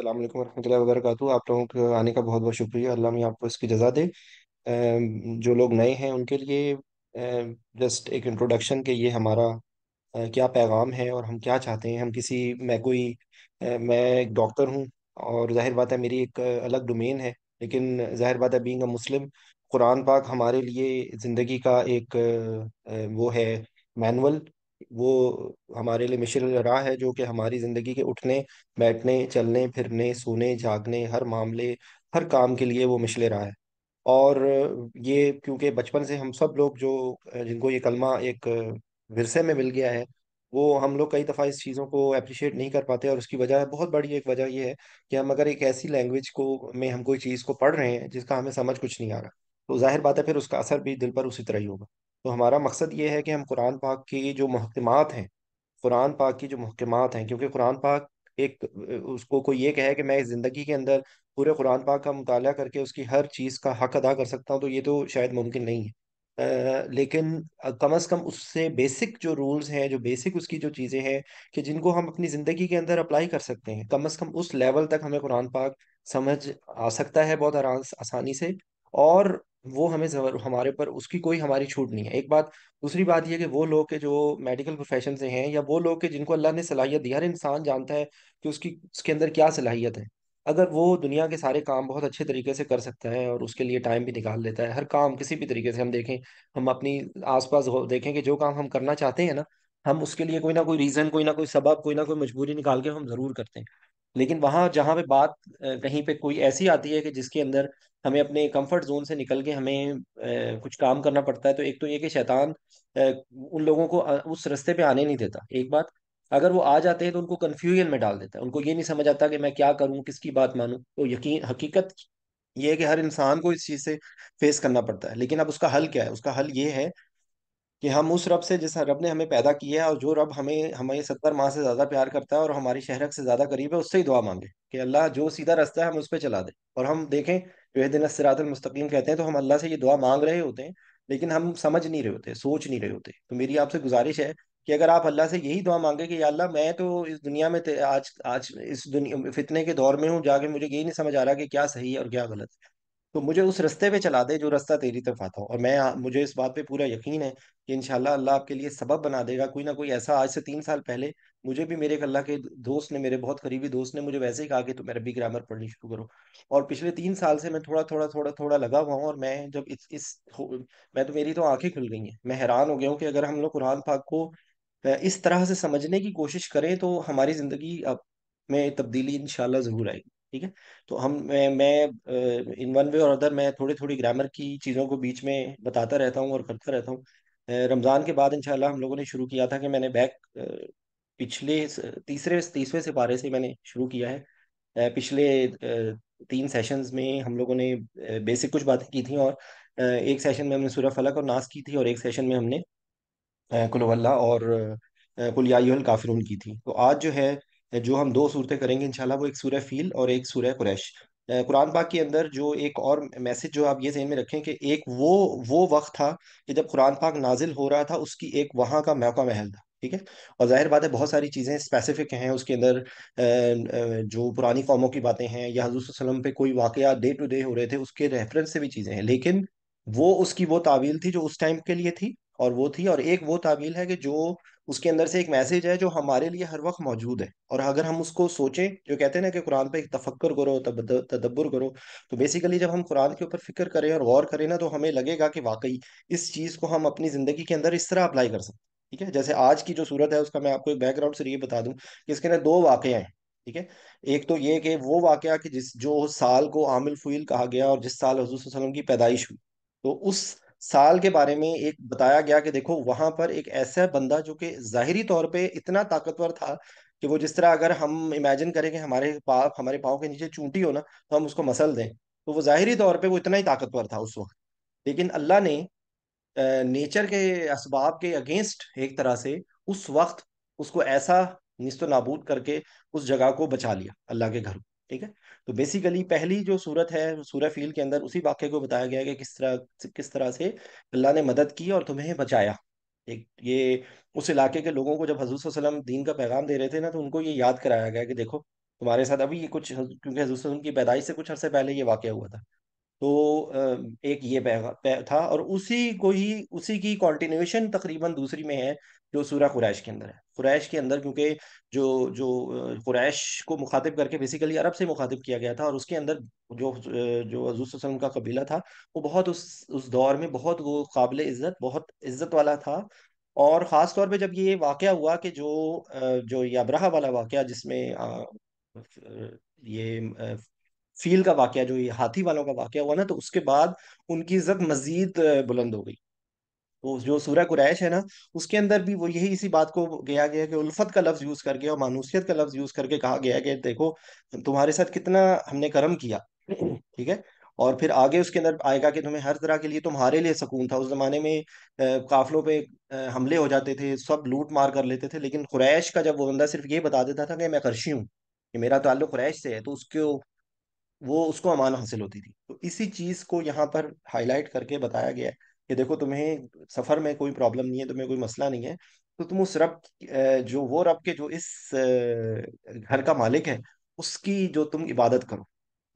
अल्लाम वालेकुम वा आप लोगों के आने का बहुत बहुत शुक्रिया अल्लाह में आपको इसकी जजा दे जो लोग नए हैं उनके लिए जस्ट एक इंट्रोडक्शन के ये हमारा क्या पैगाम है और हम क्या चाहते हैं हम किसी मैं कोई मैं एक डॉक्टर हूँ और जाहिर बात है मेरी एक अलग डोमेन है लेकिन जाहिर बात है बींग अ मुस्लिम कुरान पाक हमारे लिए ज़िंदगी का एक वो है मैनअल वो हमारे लिए मिशन रहा है जो कि हमारी ज़िंदगी के उठने बैठने चलने फिरने सोने जागने हर मामले हर काम के लिए वो मिशले रहा है और ये क्योंकि बचपन से हम सब लोग जो जिनको ये कलमा एक विरसे में मिल गया है वो हम लोग कई दफ़ा इस चीज़ों को अप्रिशिएट नहीं कर पाते और उसकी वजह बहुत बड़ी एक वजह ये है कि हम अगर एक ऐसी लैंग्वेज को में हम कोई चीज़ को पढ़ रहे हैं जिसका हमें समझ कुछ नहीं आ रहा तो जाहिर बात है फिर उसका असर भी दिल पर उसी तरह ही होगा तो हमारा मकसद ये है कि हम कुरान पाक की जो महकमात हैं कुरान पाक की जो महकमात हैं क्योंकि कुरान पाक एक उसको कोई ये कहे कि मैं इस ज़िंदगी के अंदर पूरे कुरान पाक का मुताल करके उसकी हर चीज़ का हक अदा कर सकता हूँ तो ये तो शायद मुमकिन नहीं है आ, लेकिन कम अज़ कम उससे बेसिक जो रूल्स हैं जो बेसिक उसकी जो चीज़ें हैं कि जिनको हम अपनी ज़िंदगी के अंदर अप्लाई कर सकते हैं कम अज़ कम उस लेवल तक हमें कुरान पाक समझ आ सकता है बहुत आराम आसानी से और वो हमें जबर हमारे पर उसकी कोई हमारी छूट नहीं है एक बात दूसरी बात यह कि वो लोग के जो मेडिकल प्रोफेशन से हैं या वो लोग के जिनको अल्लाह ने सलाहियत दी हर इंसान जानता है कि उसकी उसके अंदर क्या सलाहियत है अगर वो दुनिया के सारे काम बहुत अच्छे तरीके से कर सकता है और उसके लिए टाइम भी निकाल लेता है हर काम किसी भी तरीके से हम देखें हम अपनी आसपास देखें कि जो काम हम करना चाहते हैं ना हम उसके लिए कोई ना कोई रीज़न कोई ना कोई सबब कोई ना कोई मजबूरी निकाल के हम ज़रूर करते हैं लेकिन वहां जहाँ पे बात कहीं पे कोई ऐसी आती है कि जिसके अंदर हमें अपने कंफर्ट जोन से निकल के हमें कुछ काम करना पड़ता है तो एक तो ये कि शैतान उन लोगों को उस रस्ते पे आने नहीं देता एक बात अगर वो आ जाते हैं तो उनको कन्फ्यूजन में डाल देता है उनको ये नहीं समझ आता कि मैं क्या करूँ किसकी बात मानूँ तो यकीन हकीकत ये है कि हर इंसान को इस चीज़ से फेस करना पड़ता है लेकिन अब उसका हल क्या है उसका हल ये है कि हम उस रब से जिस रब ने हमें पैदा किया है और जो रब हमें हमें सत्तर माह से ज़्यादा प्यार करता है और हमारी शहरक से ज़्यादा करीब है उससे ही दुआ मांगे कि अल्लाह जो सीधा रास्ता है हम उस पर चला दे और हम देखें जो है दिन सिरातमस्तकीम कहते हैं तो हम अल्लाह से ये दुआ मांग रहे होते हैं लेकिन हम समझ नहीं रहे होते सोच नहीं रहे होते तो मेरी आपसे गुजारिश है कि अगर आप अल्लाह से यही दुआ मांगे कि अल्लाह मैं तो इस दुनिया में आज आज इस दुनिया फितने के दौर में हूँ जाके मुझे यही नहीं समझ आ रहा कि क्या सही है और क्या गलत है तो मुझे उस रस्ते पे चला दे जो रास्ता तेरी तरफ आता हो और मैं मुझे इस बात पे पूरा यकीन है कि इंशाल्लाह अल्लाह आपके लिए सबब बना देगा कोई ना कोई ऐसा आज से तीन साल पहले मुझे भी मेरे अल्लाह के दोस्त ने मेरे बहुत करीबी दोस्त ने मुझे वैसे ही कहा कि तुम अरबी ग्रामर पढ़नी शुरू करो और पिछले तीन साल से मैं थोड़ा थोड़ा थोड़ा थोड़ा लगा हुआ हूँ और मैं जब इस इस मैं तो मेरी तो आंखें खुल गई हैं मैं हैरान हो गया हूँ कि अगर हम लोग कुरान पाक को इस तरह से समझने की कोशिश करें तो हमारी जिंदगी में तब्दीली इंशाल्लाह जरूर आएगी ठीक है तो हम मैं, मैं इन वन वे और अदर मैं थोड़ी थोड़ी ग्रामर की चीज़ों को बीच में बताता रहता हूँ और करता रहता हूँ रमज़ान के बाद इंशाल्लाह हम लोगों ने शुरू किया था कि मैंने बैक पिछले तीसरे तीसरे सिपारे से मैंने शुरू किया है पिछले तीन सेशंस में हम लोगों ने बेसिक कुछ बातें की थी और एक सेशन में हमने सूर्य फलक और नास की थी और एक सेशन में हमने कुलवल्ला और कुलियाल काफिरून की थी तो आज जो है जो हम दो सूरतें करेंगे इनशाला वो एक सूर्य फील और एक सूर्य कुरैश कुरान पाक के अंदर जो एक और मैसेज जो आप ये जहन में रखें कि एक वो वो वक्त था कि जब कुरान पाक नाजिल हो रहा था उसकी एक वहाँ का मौका महल था ठीक है और जाहिर बात है बहुत सारी चीज़ें स्पेसिफिक हैं उसके अंदर जो पुरानी कौमों की बातें हैं या हजूर वसलम पे कोई वाक़ डे टू डे हो रहे थे उसके रेफरेंस से भी चीज़ें हैं लेकिन वो उसकी वो तावील थी जो उस टाइम के लिए थी और वो थी और एक वो तावील है कि जो उसके अंदर से एक मैसेज है जो हमारे लिए हर वक्त मौजूद है और अगर हम उसको सोचें जो कहते हैं ना कि कुरान पे तफक्कर करो तदब्बर करो तो बेसिकली जब हम कुरान के ऊपर फिक्र करें और गौर करें ना तो हमें लगेगा कि वाकई इस चीज़ को हम अपनी ज़िंदगी के अंदर इस तरह अप्लाई कर सकते ठीक है जैसे आज की जो सूरत है उसका मैं आपको एक बैकग्राउंड से ये बता दूँ कि इसके अंदर दो वाक़े हैं ठीक है एक तो ये कि वो वाक़ कि जिस जो साल को आमिल फुल कहा गया और जिस साल हजूर वसलम की पैदाइश हुई तो उस साल के बारे में एक बताया गया कि देखो वहां पर एक ऐसा बंदा जो कि जाहिरी तौर पे इतना ताकतवर था कि वो जिस तरह अगर हम इमेजिन करें कि हमारे पाप हमारे पाँव के नीचे चूंटी हो ना तो हम उसको मसल दें तो वो जाहिरी तौर पे वो इतना ही ताकतवर था उस वक्त लेकिन अल्लाह ने नेचर के इसबाब के अगेंस्ट एक तरह से उस वक्त उसको ऐसा नस्त नाबूद करके उस जगह को बचा लिया अल्लाह के घर को ठीक है तो बेसिकली पहली जो सूरत है सूरह फील के अंदर उसी वाक्य को बताया गया कि किस तरह किस तरह से अल्लाह ने मदद की और तुम्हें बचाया एक ये उस इलाके के लोगों को जब हजूर वसलम दीन का पैगाम दे रहे थे ना तो उनको ये याद कराया गया कि देखो तुम्हारे साथ अभी ये कुछ क्योंकि हजूर वसलम की पैदाइश से कुछ अर्से पहले ये वाक्य हुआ था तो एक ये था और उसी को ही उसी की कॉन्टिन्यूएशन तकरीबन दूसरी में है जो सूरा कुरैश के अंदर है कुरैश के अंदर क्योंकि जो जो कुरैश को मुखातिब करके बेसिकली अरब से मुखातिब किया गया था और उसके अंदर जो जो वसलम का कबीला था वो बहुत उस उस दौर में बहुत वो काबिल इज्जत बहुत इज्जत वाला था और ख़ास तौर पे जब ये वाक़ हुआ कि जो जो याब्रहा वाला वाक़ जिसमें ये फील का वाक्य जो ये हाथी वालों का वाक्य हुआ ना तो उसके बाद उनकी इज्जत मजीद बुलंद हो गई तो जो सूर्य कुरैश है ना उसके अंदर भी वो यही इसी बात को गया गया कि उल्फत का लफ्ज यूज करके और मानूसियत का लफ्ज यूज करके कहा गया कि देखो तुम्हारे साथ कितना हमने कर्म किया ठीक है और फिर आगे उसके अंदर आएगा कि तुम्हें हर तरह के लिए तुम्हारे लिए सुकून था उस जमाने में आ, काफलों पे आ, हमले हो जाते थे सब लूट मार कर लेते थे लेकिन कुरैश का जब वो बंदा सिर्फ ये बता देता था कि मैं करशी हूँ कि मेरा ताल्लुक कुरैश से है तो उसको वो उसको अमान हासिल होती थी तो इसी चीज को यहाँ पर हाईलाइट करके बताया गया है कि देखो तुम्हें सफर में कोई प्रॉब्लम नहीं है तुम्हें कोई मसला नहीं है तो तुम उस रब जो वो रब के जो इस घर का मालिक है उसकी जो तुम इबादत करो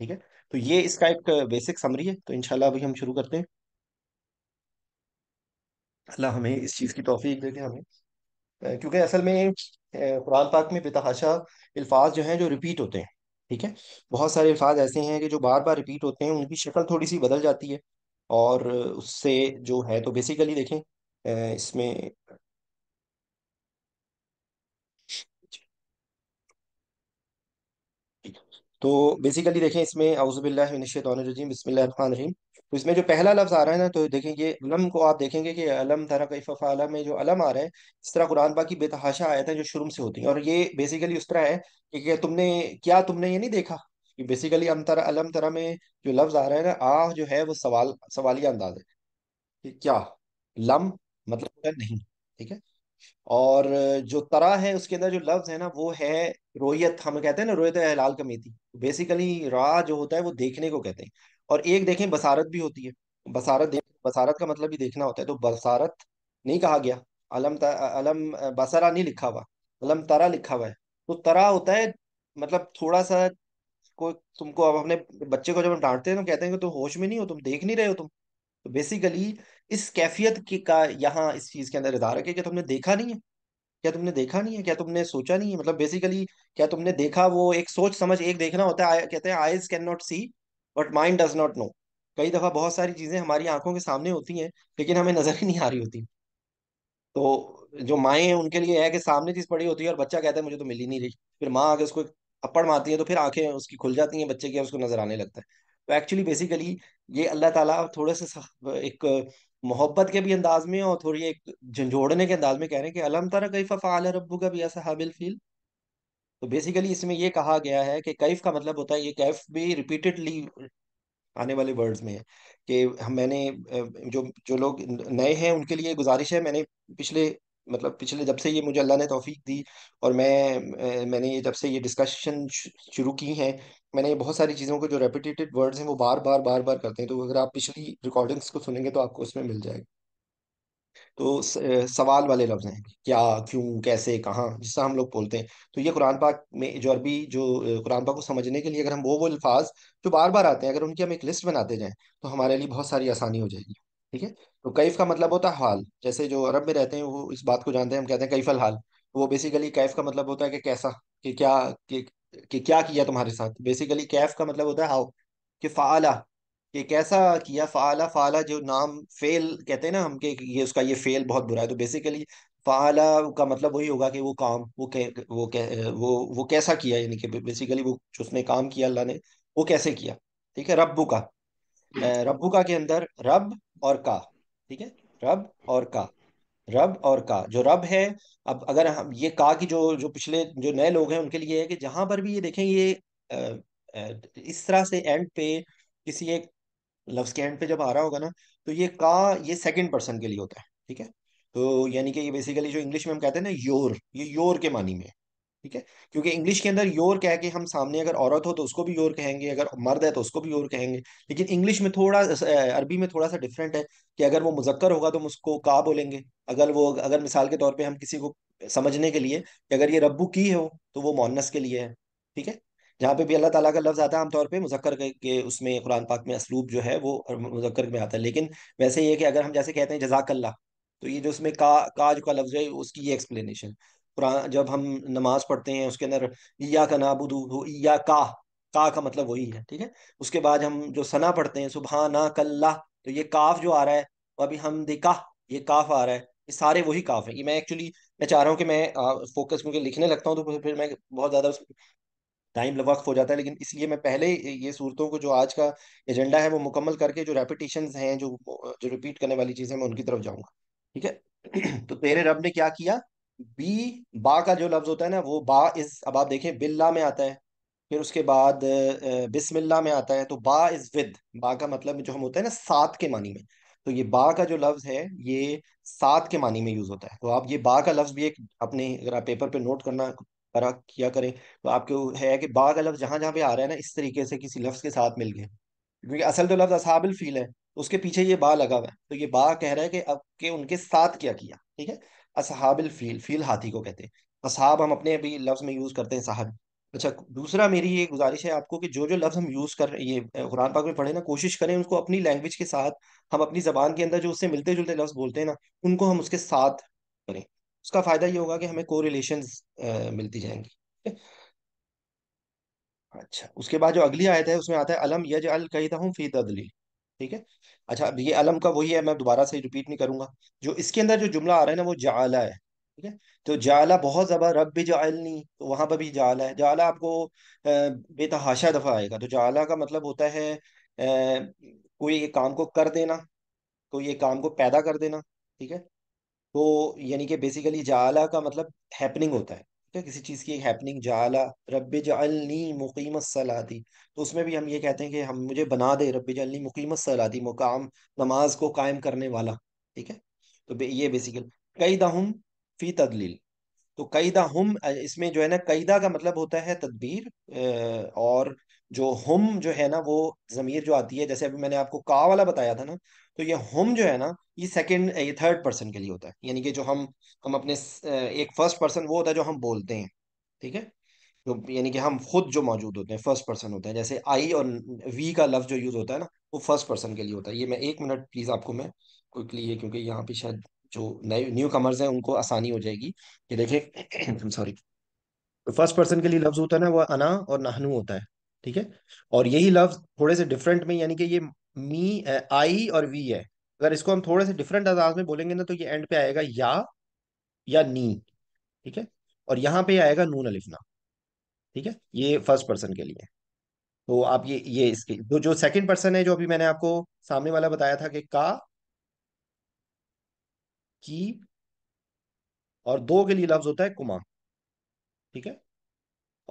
ठीक है तो ये इसका एक बेसिक समरी है तो इनशाला अभी हम शुरू करते हैं अल्लाह हमें इस चीज़ की तोफीक देखें हमें क्योंकि असल में कुरान पाक में बेतहाशा अल्फाज जो हैं जो रिपीट होते हैं ठीक है बहुत सारे अल्फाज ऐसे हैं कि जो बार बार रिपीट होते हैं उनकी शक्ल थोड़ी सी बदल जाती है और उससे जो है तो बेसिकली तो देखें इसमें तो बेसिकली देखें इसमें अउज़बिल्लिमिनशैतरजीम बसमिल्लाम तो इसमें जो पहला लफ्ज आ रहा है ना तो देखें ये अलम को आप देखेंगे कि अलम तरा कैफ़ा अलम में जो अलम आ रहा है इस तरह कुरान पाक की बेतहाशा है जो शुरू से होती है और ये बेसिकली उस तरह है कि क्या तुमने क्या तुमने ये नहीं देखा कि बेसिकली अम तरह अलम तरह में जो लफ्ज आ रहा है ना आ जो है वो सवाल सवालिया अंदाज है कि क्या लम मतलब नहीं ठीक है और जो तरह है उसके अंदर जो लफ्ज है ना वो है रोयत हम कहते हैं ना रोयत हिलाल कमेटी बेसिकली रा जो होता है वो देखने को कहते हैं और एक देखें बसारत भी होती है बसारत देख बसारत का मतलब भी देखना होता है तो बसारत नहीं कहा गया अलम अलम बसरा नहीं लिखा हुआ अलम तरा लिखा हुआ है तो तरा होता है मतलब थोड़ा सा कोई तुमको अब अपने बच्चे को जब हम डांटते हैं तो कहते हैं कि तुम तो होश में नहीं हो तुम देख नहीं रहे हो तुम तो बेसिकली इस कैफियत की का यहाँ इस चीज़ के अंदर इधारक है कि तुमने देखा नहीं है क्या तुमने देखा नहीं है क्या तुमने सोचा नहीं है मतलब बेसिकली क्या तुमने देखा वो एक सोच समझ एक देखना होता है कहते हैं eyes can not see but mind does not know कई दफा बहुत सारी चीजें हमारी आंखों के सामने होती हैं लेकिन हमें नजर ही नहीं आ रही होती तो जो माए हैं उनके लिए है कि सामने चीज पड़ी होती है और बच्चा कहता है मुझे तो मिल ही नहीं रही फिर माँ अगर उसको अपड़ मारती है तो फिर आंखें उसकी खुल जाती हैं बच्चे की उसको नजर आने लगता है तो एक्चुअली बेसिकली ये अल्लाह ताला थोड़े से एक मोहब्बत के भी अंदाज में और थोड़ी एक झंझोड़ने के अंदाज में कह रहे हैं कि अलम तरह कई फ़ाल रबू का भी ऐसा हाबिल फील तो बेसिकली इसमें ये कहा गया है कि कैफ का मतलब होता है ये कैफ भी रिपीटेडली आने वाले वर्ड्स में है कि हम मैंने जो जो लोग नए हैं उनके लिए गुजारिश है मैंने पिछले मतलब पिछले जब से ये मुझे अल्लाह ने तोफीक दी और मैं मैंने ये जब से ये डिस्कशन शुरू की है मैंने बहुत सारी चीज़ों को जो रेपिटेटेड वर्ड्स हैं वो बार बार बार बार करते हैं तो अगर आप पिछली रिकॉर्डिंग्स को सुनेंगे तो आपको उसमें मिल जाएगा तो सवाल वाले लफ्ज हैं क्या क्यों कैसे कहाँ जिससे हम लोग बोलते हैं तो ये कुरान पाक में जो अरबी जो कुरान पाक को समझने के लिए अगर हम वो वो अल्फाज जो बार बार आते हैं अगर उनकी हम एक लिस्ट बनाते जाएं तो हमारे लिए बहुत सारी आसानी हो जाएगी ठीक है तो कैफ का मतलब होता है हाल जैसे जो अरब में रहते हैं वो इस बात को जानते हैं हम कहते हैं कैफल हाल वो बेसिकली कैफ का मतलब होता है कि कैसा कि क्या कि क्या किया तुम्हारे साथ बेसिकली कैफ का मतलब होता है हाउ कि फ़ाला कि कैसा किया फ़ाला फ़ाला जो नाम फेल कहते हैं ना हम के ये उसका ये फेल बहुत बुरा है तो बेसिकली फ़ाला का मतलब वही होगा कि वो काम वो कै, वो कै, वो वो कैसा किया यानी कि बेसिकली वो जो उसने काम किया अल्लाह ने वो कैसे किया ठीक है रब्बू का हम्म। रब्बू का के अंदर रब और का ठीक है रब और का रब और का जो रब है अब अगर हम ये का की जो जो पिछले जो नए लोग हैं उनके लिए है कि जहां पर भी ये देखें ये इस तरह से एंड पे किसी एक लव स्कैंड पे जब आ रहा होगा ना तो ये का ये सेकंड पर्सन के लिए होता है ठीक है तो यानी कि ये बेसिकली जो इंग्लिश में हम कहते हैं ना योर ये योर के मानी में ठीक है क्योंकि इंग्लिश के अंदर योर कह के हम सामने अगर औरत हो तो उसको भी योर कहेंगे अगर मर्द है तो उसको भी योर कहेंगे लेकिन इंग्लिश में थोड़ा अरबी में थोड़ा सा डिफरेंट है कि अगर वो मुजक्कर होगा तो हम उसको का बोलेंगे अगर वो अगर मिसाल के तौर पर हम किसी को समझने के लिए कि अगर ये रब्बू की है तो वो मोनस के लिए है ठीक है जहाँ पे भी अल्लाह ताला का लफ्ज़ आता है आमतौर पे मुजक्कर के, के उसमें कुरान पाक में असलूब जो है वो मुजक्कर में आता है लेकिन वैसे ये कि अगर हम जैसे कहते हैं जजाकल्ला तो ये जो उसमें का काज का लफ्ज़ है उसकी ये एक्सप्लेनेशन कुरान जब हम नमाज पढ़ते हैं उसके अंदर या का नाबुदू या का का का मतलब वही है ठीक है उसके बाद हम जो सना पढ़ते हैं सुबह ना कल्ला तो ये काफ जो आ रहा है अभी हम का ये काफ आ रहा है ये सारे वही काफ है ये मैं एक्चुअली मैं चाह रहा हूँ कि मैं फोकस क्योंकि लिखने लगता हूँ तो फिर मैं बहुत ज़्यादा टाइम वक्फ हो जाता है लेकिन इसलिए मैं पहले ये सूरतों को जो आज का एजेंडा है वो मुकम्मल करके जो रेपिटेशन हैं जो जो रिपीट करने वाली चीज़ें मैं उनकी तरफ जाऊँगा ठीक है तो तेरे रब ने क्या किया बी बा का जो लफ्ज़ होता है ना वो बा इस अब आप देखें बिल्ला में आता है फिर उसके बाद बिस्मिल्ला में आता है तो बा इज विद बा का मतलब जो हम होते हैं ना सात के मानी में तो ये बा का जो लफ्ज है ये सात के मानी में यूज होता है तो आप ये बा का लफ्ज भी एक अपने अगर आप पेपर पे नोट करना करा किया करें तो आपके है कि बाग का लफ्ज़ जहाँ जहाँ पे आ रहा है ना इस तरीके से किसी लफ्ज़ के साथ मिल गए क्योंकि असल तो लफ्ज़ असहाबिल फील है उसके पीछे ये बा लगा हुआ है तो ये बा कह रहा है कि अब के उनके साथ क्या किया ठीक है असहाबिल फील फील हाथी को कहते हैं असहाब हम अपने अभी लफ्ज़ में यूज़ करते हैं साहब अच्छा दूसरा मेरी ये गुजारिश है आपको कि जो जो लफ्ज़ हम यूज़ कर ये कुरान पाक में पढ़े ना कोशिश करें उसको अपनी लैंग्वेज के साथ हम अपनी ज़बान के अंदर जो उससे मिलते जुलते लफ्ज़ बोलते हैं ना उनको हम उसके साथ करें उसका फायदा ये होगा कि हमें को मिलती जाएंगी अच्छा उसके बाद जो अगली आयत है उसमें आता है अलम यज अल था फी तदली ठीक है अच्छा ये अलम का वही है मैं दोबारा से रिपीट नहीं करूंगा जो इसके अंदर जो जुमला आ रहा है ना वो जाला है ठीक है तो जाला बहुत ज्यादा रब भी नहीं तो वहां पर भी जाला है जाला आपको बेतहाशा दफा आएगा तो जाला का मतलब होता है कोई एक काम को कर देना कोई एक काम को पैदा कर देना ठीक है तो यानी कि बेसिकली जाला का मतलब हैपनिंग होता है ठीक है किसी चीज़ की एक हैपनिंग जाला रब जालनी मुकीम सलाती तो उसमें भी हम ये कहते हैं कि हम मुझे बना दे रब जालनी मुकीम सलाती मुकाम नमाज को कायम करने वाला ठीक है तो ये बेसिकल कईदा हम फी तदलील तो कैदा हम इसमें जो है ना कैदा का मतलब होता है तदबीर और जो हम जो है ना वो ज़मीर जो आती है जैसे अभी मैंने आपको का वाला बताया था ना तो ये हम जो है ना ये सेकेंड ये थर्ड पर्सन के लिए होता है यानी कि जो हम हम अपने एक फर्स्ट पर्सन वो होता है जो हम बोलते हैं ठीक है जो यानी कि हम खुद जो मौजूद होते हैं फर्स्ट पर्सन होते हैं जैसे आई और वी का लफ्ज जो यूज होता है ना वो फर्स्ट पर्सन के लिए होता है ये मैं एक मिनट प्लीज आपको मैं क्विकली ये क्योंकि यहाँ पे शायद जो नए न्यू कमर्स हैं उनको आसानी हो जाएगी ये देखिए सॉरी फर्स्ट पर्सन के लिए लफ्ज होता है ना वो अना और नाहनू होता है ठीक है और यही लफ्ज थोड़े से डिफरेंट में यानी कि ये मी आई और वी है अगर इसको हम थोड़े से डिफरेंट अंदाज में बोलेंगे ना तो ये एंड पे आएगा या या नी ठीक है और यहाँ पे आएगा नून अलिफना ठीक है ये फर्स्ट पर्सन के लिए तो आप ये ये इसके जो जो सेकंड पर्सन है जो अभी मैंने आपको सामने वाला बताया था कि का की और दो के लिए लफ्ज होता है कुमा ठीक है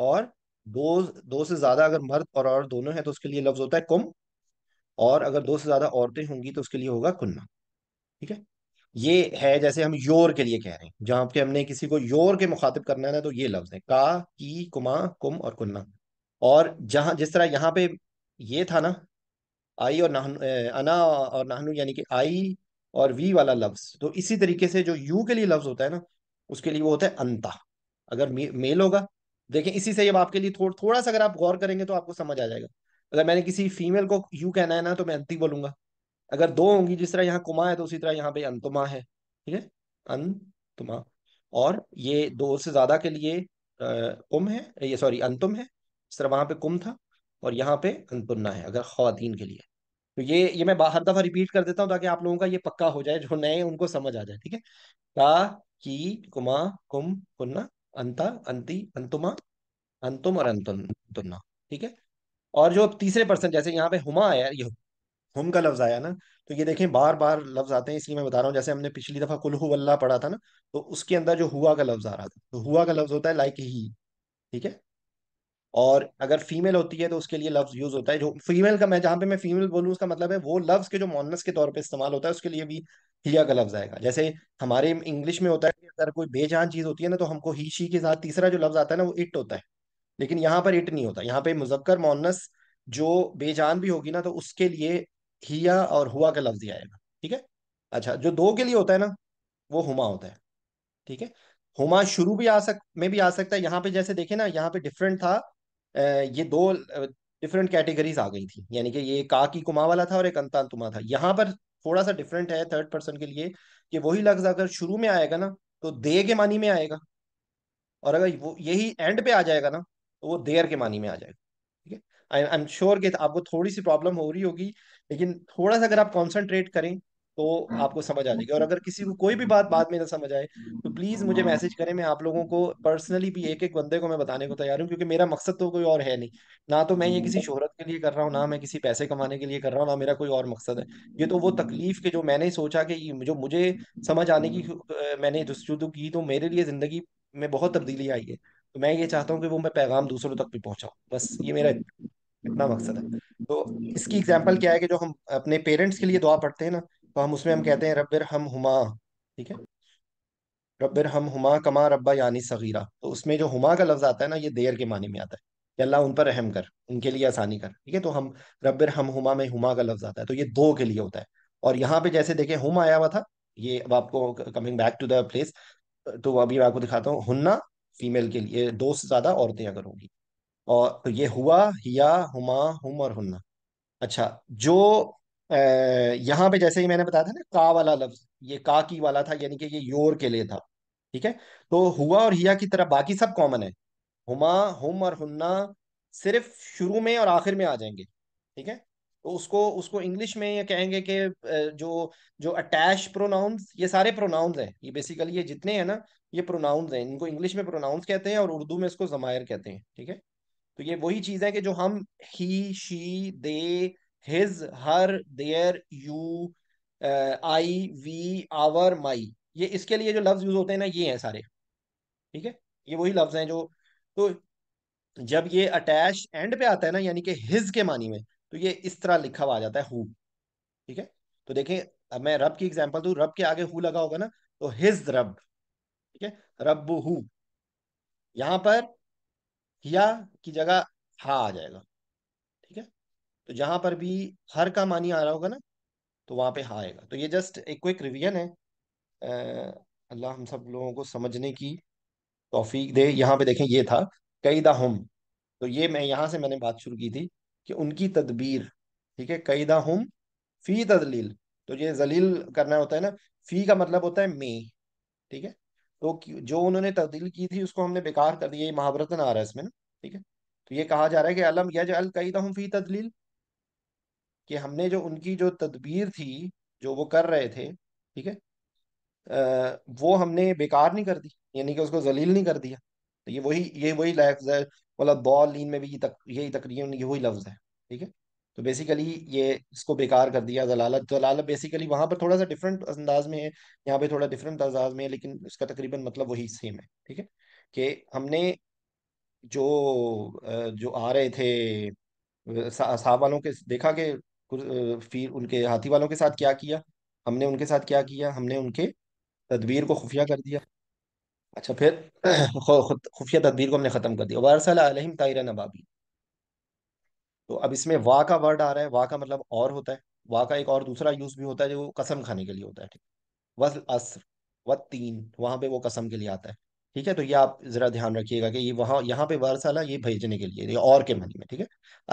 और दो दो से ज्यादा अगर मर्द और और दोनों है तो उसके लिए लफ्ज होता है कुम और अगर दो से ज्यादा औरतें होंगी तो उसके लिए होगा कुन्ना ठीक है ये है जैसे हम योर के लिए कह रहे हैं जहां पे हमने किसी को योर के मुखातिब करना है तो ये लफ्ज है का की कुमा कुम और कुन्ना और जहां जिस तरह यहाँ पे ये था ना आई और नाहनु अना और नाहनु यानी कि आई और वी वाला लफ्ज तो इसी तरीके से जो यू के लिए लफ्ज होता है ना उसके लिए वो होता है अंता अगर मे, मेल होगा देखें इसी से अब आपके लिए थो, थोड़ा सा अगर आप गौर करेंगे तो आपको समझ आ जाएगा अगर मैंने किसी फीमेल को यू कहना है ना तो मैं अंति बोलूंगा अगर दो होंगी जिस तरह यहाँ कुमा है तो उसी तरह यहाँ पे अंतुमा है ठीक है अंतुमा और ये दो से ज्यादा के लिए कुम है ये सॉरी अंतुम है इस तरह वहां पे कुम था और यहाँ पे अंतुन्ना है अगर खातिन के लिए तो ये ये मैं हर दफा रिपीट कर देता हूँ ताकि आप लोगों का ये पक्का हो जाए जो नए उनको समझ आ जाए ठीक है का की कुमा कुम कुन्ना अंता अंति अंतुमा अंतुम और अंतुन्ना ठीक है और जो अब तीसरे पर्सन जैसे यहाँ पे हुमा आया ये हुम का लफ्ज आया ना तो ये देखें बार बार लफ्ज आते हैं इसलिए मैं बता रहा हूँ जैसे हमने पिछली दफा कुल वल्ला पढ़ा था ना तो उसके अंदर जो हुआ का लफ्ज आ रहा था तो हुआ का लफ्ज होता है लाइक ही ठीक है और अगर फीमेल होती है तो उसके लिए लफ्ज यूज होता है जो फीमेल का मैं जहां पे मैं फीमेल बोलूँ उसका मतलब है वो लफ्ज के जो मोनस के तौर पर इस्तेमाल होता है उसके लिए भी हिया का लफ्ज आएगा जैसे हमारे इंग्लिश में होता है कि अगर कोई बेजान चीज होती है ना तो हमको ही शी के साथ तीसरा जो लफ्ज आता है ना वो इट होता है लेकिन यहाँ पर इट नहीं होता यहाँ पे मुजक्कर मोनस जो बेजान भी होगी ना तो उसके लिए हिया और हुआ का लफ्ज ही आएगा ठीक है अच्छा जो दो के लिए होता है ना वो हुमा होता है ठीक है हुमा शुरू भी आ सक में भी आ सकता है यहाँ पे जैसे देखे ना यहाँ पे डिफरेंट था ये दो डिफरेंट कैटेगरीज आ गई थी यानी कि ये का की कुमा वाला था और एक अंतान तुमा था यहाँ पर थोड़ा सा डिफरेंट है थर्ड पर्सन के लिए कि वही लफ्ज अगर शुरू में आएगा ना तो दे के मानी में आएगा और अगर वो यही एंड पे आ जाएगा ना वो देयर के मानी में आ जाएगा ठीक है आई आई एम श्योर कि आपको थोड़ी सी प्रॉब्लम हो रही होगी लेकिन थोड़ा सा अगर आप कॉन्सेंट्रेट करें तो हाँ। आपको समझ आ जाएगी और अगर किसी को कोई भी बात बाद में ना समझ आए तो प्लीज मुझे मैसेज हाँ। करें मैं आप लोगों को पर्सनली भी एक एक बंदे को मैं बताने को तैयार हूँ क्योंकि मेरा मकसद तो कोई और है नहीं ना तो मैं ये किसी हम्म। शोहरत के लिए कर रहा हूँ ना मैं किसी पैसे कमाने के लिए कर रहा हूँ ना मेरा कोई और मकसद है ये तो वो तकलीफ के जो मैंने सोचा कि जो मुझे समझ आने की हम्म। मैंने जस्तु की तो मेरे लिए जिंदगी में बहुत तब्दीली आई है तो मैं ये चाहता हूँ कि वो मैं पैगाम दूसरों तक भी पहुँचाऊँ बस ये मेरा इतना मकसद है तो इसकी एग्जाम्पल क्या है कि जो हम अपने पेरेंट्स के लिए दुआ पढ़ते हैं ना तो हम उसमें हम कहते हैं रबिर हम हुमा ठीक है रब्बिर हम हुमा कमा रब्बा यानी सगीरा तो उसमें जो हुमा का लफ्ज आता है ना ये देर के माने में आता है कि अल्लाह उन पर रहम कर उनके लिए आसानी कर ठीक है तो हम रबिर हम हुमा में हुमा का लफ्ज आता है तो ये दो के लिए होता है और यहाँ पे जैसे देखें हुम आया हुआ था ये अब आपको coming back to the place तो अभी मैं आपको दिखाता हूँ हुन्ना फीमेल के लिए दो से ज्यादा औरतें अगर होगी और तो ये हुआ हिया हुमा हुम और हुन्ना अच्छा जो यहाँ पे जैसे ही मैंने बताया था ना का वाला लफ्ज ये का की वाला था यानी कि ये योर के लिए था ठीक है तो हुआ और हिया की तरह बाकी सब कॉमन है हुमा हुम और हुन्ना सिर्फ शुरू में और आखिर में आ जाएंगे ठीक है तो उसको उसको इंग्लिश में ये कहेंगे कि जो जो अटैच प्रोनाउंस ये सारे प्रोनाउंस हैं ये बेसिकली ये जितने हैं ना ये प्रोनाउंस हैं इनको इंग्लिश में प्रोनाउंस कहते हैं और उर्दू में इसको जमायर कहते हैं ठीक है तो ये वही चीज है कि जो हम he she they his her their you I we our my ये इसके लिए जो लफ्ज यूज होते हैं ना ये हैं सारे ठीक है ये वही लफ्ज हैं जो तो जब ये अटैच एंड पे आता है ना यानी कि हिज के मानी में तो ये इस तरह लिखा हुआ आ जाता है हु ठीक है तो देखिए अब मैं रब की एग्जाम्पल दू रब के आगे हु लगा होगा ना तो हिज रब ठीक है रब हु यहाँ पर या की जगह हा आ जाएगा ठीक है तो जहां पर भी हर का मानी आ रहा होगा ना तो वहां पे हा आएगा तो ये जस्ट एक क्विक रिवीजन है अल्लाह हम सब लोगों को समझने की तोफीक दे यहाँ पे देखें ये था कई दा हम तो ये मैं यहां से मैंने बात शुरू की थी कि उनकी तदबीर ठीक है कईदा हम फी तदलील तो ये जलील करना होता है ना फी का मतलब होता है मे ठीक है तो जो उन्होंने तब्दील की थी उसको हमने बेकार कर दिया ये महाभारतन आ रहा है इसमें ना ठीक है तो ये कहा जा रहा है कि अलम यज अल कईदा हम फी तदलील कि हमने जो उनकी जो तदबीर थी जो वो कर रहे थे ठीक है वो हमने बेकार नहीं कर दी यानी कि उसको जलील नहीं कर दिया तो ये वही ये वही लफ्ज़ है मतलब लीन में भी ये तक, यही तकरीबन ये वही लफ्ज़ है ठीक है तो बेसिकली ये इसको बेकार कर दिया जलालत जलालत बेसिकली वहाँ पर थोड़ा सा डिफरेंट अंदाज में है यहाँ पे थोड़ा डिफरेंट अंदाज में है लेकिन इसका तकरीबन मतलब वही सेम है ठीक है कि हमने जो जो आ रहे थे साहब वालों के देखा कि फिर उनके हाथी वालों के साथ क्या किया हमने उनके साथ क्या किया हमने उनके तदबीर को खुफिया कर दिया अच्छा फिर खुफिया तदबीर को हमने ख़त्म कर दिया वरसल तायर नबाबी तो अब इसमें वाह का वर्ड आ रहा है वा का मतलब और होता है वा का एक और दूसरा यूज़ भी होता है जो कसम खाने के लिए होता है ठीक वसल असर व तीन वहाँ पे वो कसम के लिए आता है ठीक है तो ये आप ज़रा ध्यान रखिएगा कि ये वहाँ यहाँ पे वरसला ये भेजने के लिए ये और के मानी में ठीक है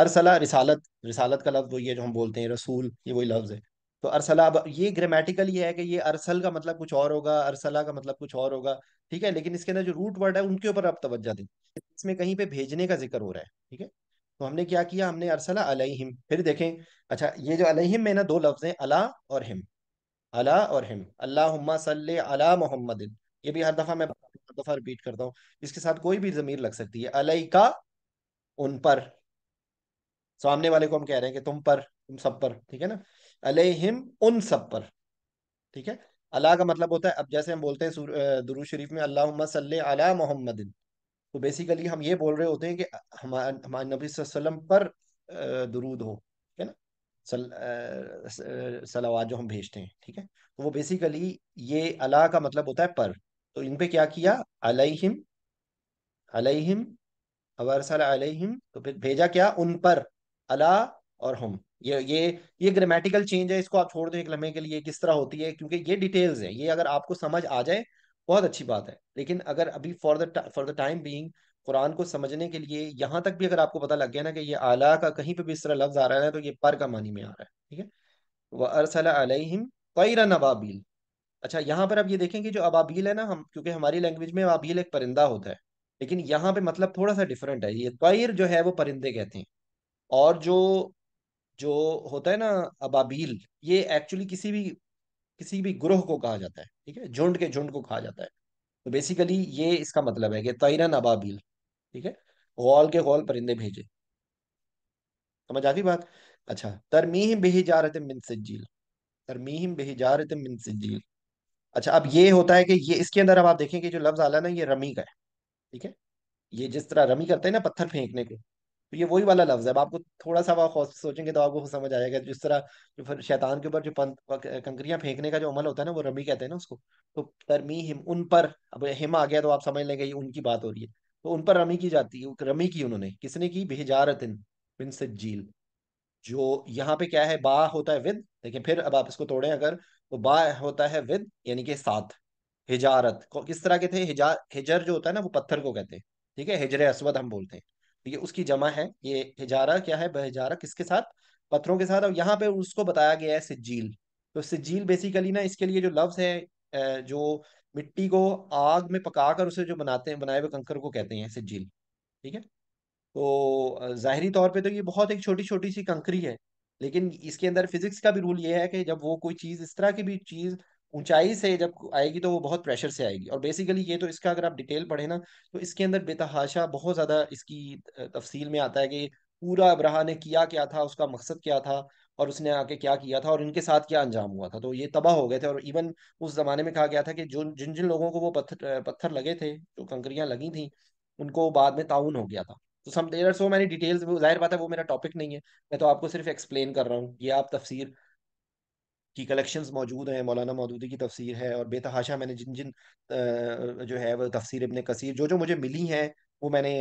अरसला रिसालत रिसालत का लफ्ज़ वही है जो हम बोलते हैं रसूल ये वही लफ्ज़ है तो अरसला अब ये ग्रामेटिकल ये है कि ये अरसल का मतलब कुछ और होगा अरसला का मतलब कुछ और होगा ठीक है लेकिन इसके अंदर जो रूट वर्ड है उनके ऊपर आप तवज्जा दें इसमें कहीं पे भेजने का जिक्र हो रहा है ठीक है तो हमने क्या किया हमने अरसला अलहिम फिर देखें अच्छा ये जो अलहिम में ना दो लफ्ज हैं अला और हिम अला और हिम अल्लाह सल अला मोहम्मद ये भी हर दफा मैं हर दफा रिपीट करता हूँ इसके साथ कोई भी जमीर लग सकती है अलई का उन पर सामने वाले को हम कह रहे हैं कि तुम पर तुम सब पर ठीक है ना अलहिम उन सब पर ठीक है अल्लाह का मतलब होता है अब जैसे हम बोलते हैं दुरू शरीफ में अल्लाह सल अला मोहम्मदिन तो बेसिकली हम ये बोल रहे होते हैं कि हमारे हमारे नबी वसल्लम पर दरूद हो है ना सल सलावाद जो हम भेजते हैं ठीक है तो वो बेसिकली ये अला का मतलब होता है पर तो इन पे क्या किया अलहिम अलहिम अवरसल अलहिम तो फिर भेजा क्या उन पर अला और हम ये ये ये ग्रामेटिकल चेंज है इसको आप छोड़ दो एक लम्हे के लिए किस तरह होती है क्योंकि ये डिटेल्स है ये अगर आपको समझ आ जाए बहुत अच्छी बात है लेकिन अगर अभी for the for the time being कुरान को समझने के लिए यहाँ तक भी अगर आपको पता लग गया ना कि ये आला का कहीं पे भी इस तरह लफ्ज आ रहा है तो ये पर का मानी में आ रहा है ठीक है वह अरसला अलहिम कैरा नवाबील अच्छा यहाँ पर आप ये देखेंगे जो अबाबील है ना हम क्योंकि हमारी लैंग्वेज में अबाबील एक परिंदा होता है लेकिन यहाँ पे मतलब थोड़ा सा डिफरेंट है ये तयर जो है वो परिंदे कहते हैं और जो जो होता है ना अबाबील ये एक्चुअली किसी भी किसी भी ग्रोह को कहा जाता है ठीक है झुंड के झुंड को कहा जाता है तो बेसिकली ये इसका मतलब है कि तैरन अबाबील ठीक है गौल के गौल परिंदे भेजे समझ आ गई बात अच्छा तरमीह बेही जा रहे थे मिन सिजील बेही जा रहे थे मिन सिजील अच्छा अब ये होता है कि ये इसके अंदर अब आप देखेंगे जो लफ्ज आला ना ये रमी का है ठीक है ये जिस तरह रमी करते हैं ना पत्थर फेंकने को तो ये वही वाला लफ्ज है अब आपको थोड़ा सा आप सोचेंगे तो आपको समझ आ जाएगा जिस तरह जो फिर शैतान के ऊपर जो कंकरियां फेंकने का जो अमल होता है ना वो रमी कहते हैं ना उसको तो तरमी हिम उन पर अब हिम आ गया तो आप समझ लेंगे उनकी बात हो रही है तो उन पर रमी की जाती है रमी की उन्होंने किसने की बेहजारतिन बिन सज्जील जो यहाँ पे क्या है बा होता है विद लेकिन फिर अब आप इसको तोड़ें अगर तो बा होता है विद यानी कि साथ हिजारत किस तरह के थे हिजा हिजर जो होता है ना वो पत्थर को कहते हैं ठीक है हिजर असवद हम बोलते हैं ये उसकी जमा है ये हिजारा क्या है बहजारा किसके साथ पत्थरों के साथ और यहाँ पे उसको बताया गया है सिजील तो सिजील बेसिकली ना इसके लिए जो लफ्ज है जो मिट्टी को आग में पकाकर उसे जो बनाते हैं बनाए हुए कंकर को कहते हैं सिजील ठीक है तो ज़ाहरी तौर पे तो ये बहुत एक छोटी छोटी सी कंकरी है लेकिन इसके अंदर फिजिक्स का भी रूल ये है कि जब वो कोई चीज़ इस तरह की भी चीज़ ऊंचाई से जब आएगी तो वो बहुत प्रेशर से आएगी और बेसिकली ये तो इसका अगर आप डिटेल पढ़े ना तो इसके अंदर बेतहाशा बहुत ज़्यादा इसकी तफसील में आता है कि पूरा अब्राहा ने किया क्या था उसका मकसद क्या था और उसने आके क्या किया था और इनके साथ क्या अंजाम हुआ था तो ये तबाह हो गए थे और इवन उस जमाने में कहा गया था कि जो जिन जिन लोगों को वो पत्थर पत्थर लगे थे जो कंकरियां लगी थी उनको बाद में ताउन हो गया था तो some there are so many details जाहिर बात है वो मेरा टॉपिक नहीं है मैं तो आपको सिर्फ एक्सप्लेन कर रहा हूँ ये आप तफसीर की कलेक्शंस मौजूद हैं मौलाना मौदूदी की तफसीर है और बेतहाशा मैंने जिन जिन जो है वह तफसीर इबन कसीर जो जो मुझे मिली हैं वो मैंने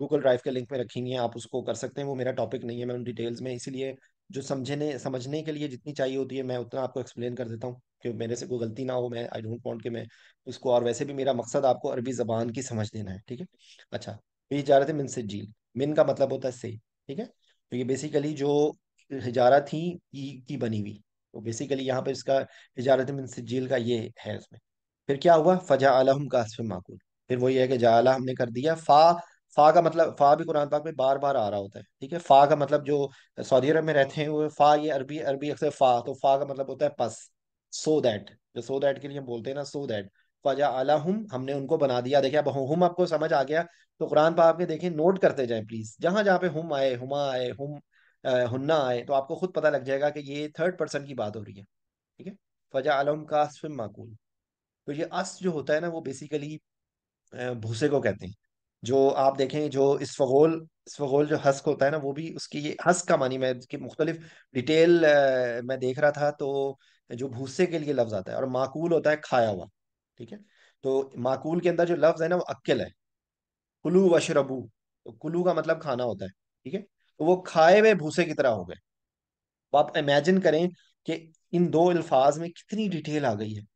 गूगल ड्राइव के लिंक में रखी हुई हैं आप उसको कर सकते हैं वो मेरा टॉपिक नहीं है मैं उन डिटेल्स में इसीलिए जो समझने समझने के लिए जितनी चाहिए होती है मैं उतना आपको एक्सप्लेन कर देता हूँ कि मेरे से कोई गलती ना हो मैं आई डोंट वांट कि मैं उसको और वैसे भी मेरा मकसद आपको अरबी जबान की समझ देना है ठीक है अच्छा तो ये जा रहे थे मिन से जील मिन का मतलब होता है से ठीक है तो ये बेसिकली जो हजारा थी ई की बनी हुई तो बेसिकली यहाँ पर इसका इजारत मिन का ये है उसमें फिर क्या हुआ फजा आलम का असफ माकूल फिर वही है कि जा आला हमने कर दिया फा फा का मतलब फा भी कुरान पाक में बार बार आ रहा होता है ठीक है फा का मतलब जो सऊदी अरब में रहते हैं वो फा ये अरबी अरबी अक्सर फा तो फा का मतलब होता है पस सो दैट जो सो दैट के लिए हम बोलते हैं ना सो दैट फजा आला हम हमने उनको बना दिया देखिए अब हम आपको समझ आ गया तो कुरान पाक में देखें नोट करते जाए प्लीज जहां जहां पे हम आए हुमा आए हम हन्ना आए तो आपको खुद पता लग जाएगा कि ये थर्ड पर्सन की बात हो रही है ठीक है फजा आलम का असफ माकूल तो ये अस जो होता है ना वो बेसिकली भूसे को कहते हैं जो आप देखें जो इसफगोल इसफगोल जो हस्क होता है ना वो भी उसकी ये हस्क का मानी मैं इसकी मुख्तलिफ डिटेल मैं देख रहा था तो जो भूसे के लिए लफ्ज़ आता है और माकूल होता है खाया हुआ ठीक है तो माकूल के अंदर जो लफ्ज़ है ना वो अक्ल है कुलू वशरबू तो कुलू का मतलब खाना होता है ठीक है तो वो खाए हुए भूसे की तरह हो गए तो आप इमेजिन करें कि इन दो अल्फाज में कितनी डिटेल आ गई है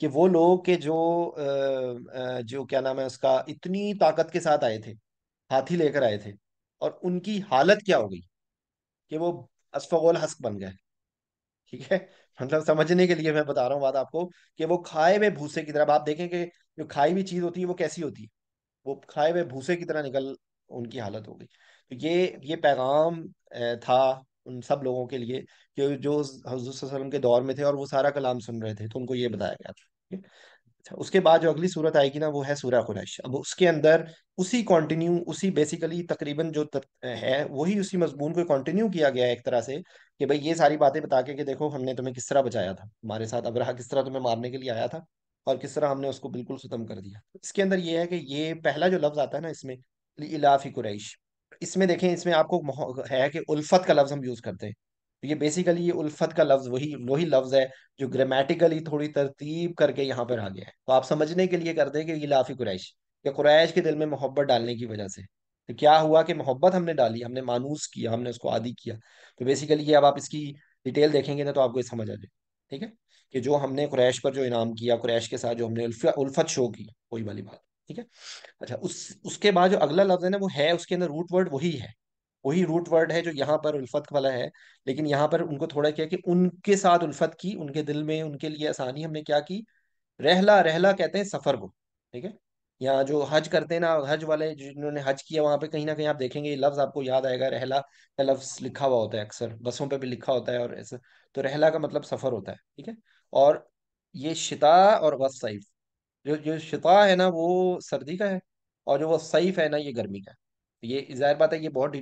कि वो लोग के जो जो क्या नाम है उसका इतनी ताकत के साथ आए थे हाथी लेकर आए थे और उनकी हालत क्या हो गई कि वो असफगोल हस्क बन गए ठीक है मतलब समझने के लिए मैं बता रहा हूँ बात आपको कि वो खाए हुए भूसे की तरह आप देखें कि जो खाई हुई चीज होती है वो कैसी होती है वो खाए हुए भूसे की तरह निकल उनकी हालत हो गई तो ये ये पैगाम था उन सब लोगों के लिए कि जो हजूर के दौर में थे और वो सारा कलाम सुन रहे थे तो उनको ये बताया गया था अच्छा उसके बाद जो अगली सूरत आएगी ना वो है सूर्य खुरैश अब उसके अंदर उसी कंटिन्यू उसी बेसिकली तकरीबन जो है वही उसी मजमून को कंटिन्यू किया गया है एक तरह से कि भाई ये सारी बातें बता के कि देखो हमने तुम्हें किस तरह बचाया था हमारे साथ अबराह किस तरह तुम्हें मारने के लिए आया था और किस तरह हमने उसको बिल्कुल खत्म कर दिया इसके अंदर ये है कि ये पहला जो लफ्ज आता है ना इसमें इलाफी कुरैश इसमें देखें इसमें आपको है कि उल्फत का लफ्ज़ हम यूज़ करते हैं तो ये बेसिकली ये उल्फत का लफ्ज़ वही वही लफ्ज़ है जो ग्रामेटिकली थोड़ी तरतीब करके यहाँ पर आ गया है तो आप समझने के लिए करते हैं कि ये लाफी कुरैश या कुरैश के दिल में मोहब्बत डालने की वजह से तो क्या हुआ कि मोहब्बत हमने डाली हमने मानूस किया हमने उसको आदि किया तो बेसिकली ये अब आप इसकी डिटेल देखेंगे ना तो आपको ये समझ आ जाए ठीक है कि जो हमने कुरैश पर जो इनाम किया कुरैश के साथ जो हमने उल्फत शो की वही वाली बात ठीक है अच्छा उस उसके बाद जो अगला लफ्ज है ना वो है उसके अंदर रूट वर्ड वही है वही रूट वर्ड है जो यहाँ पर उल्फत वाला है लेकिन यहाँ पर उनको थोड़ा क्या कि उनके साथ उल्फत की उनके दिल में उनके लिए आसानी हमने क्या की रहला रहला कहते हैं सफर को ठीक है यहाँ जो हज करते हैं ना हज वाले जिन्होंने हज किया वहाँ पे कहीं ना कहीं आप देखेंगे ये लफ्ज आपको याद आएगा रहला का लफ्ज लिखा हुआ होता है अक्सर बसों पे भी लिखा होता है और ऐसा तो रहला का मतलब सफर होता है ठीक है और ये शिता और वसाइफ जो जो शिता है ना वो सर्दी का है और जो वो सईफ है ना ये गर्मी का है तो ये जाहिर बात है ये बहुत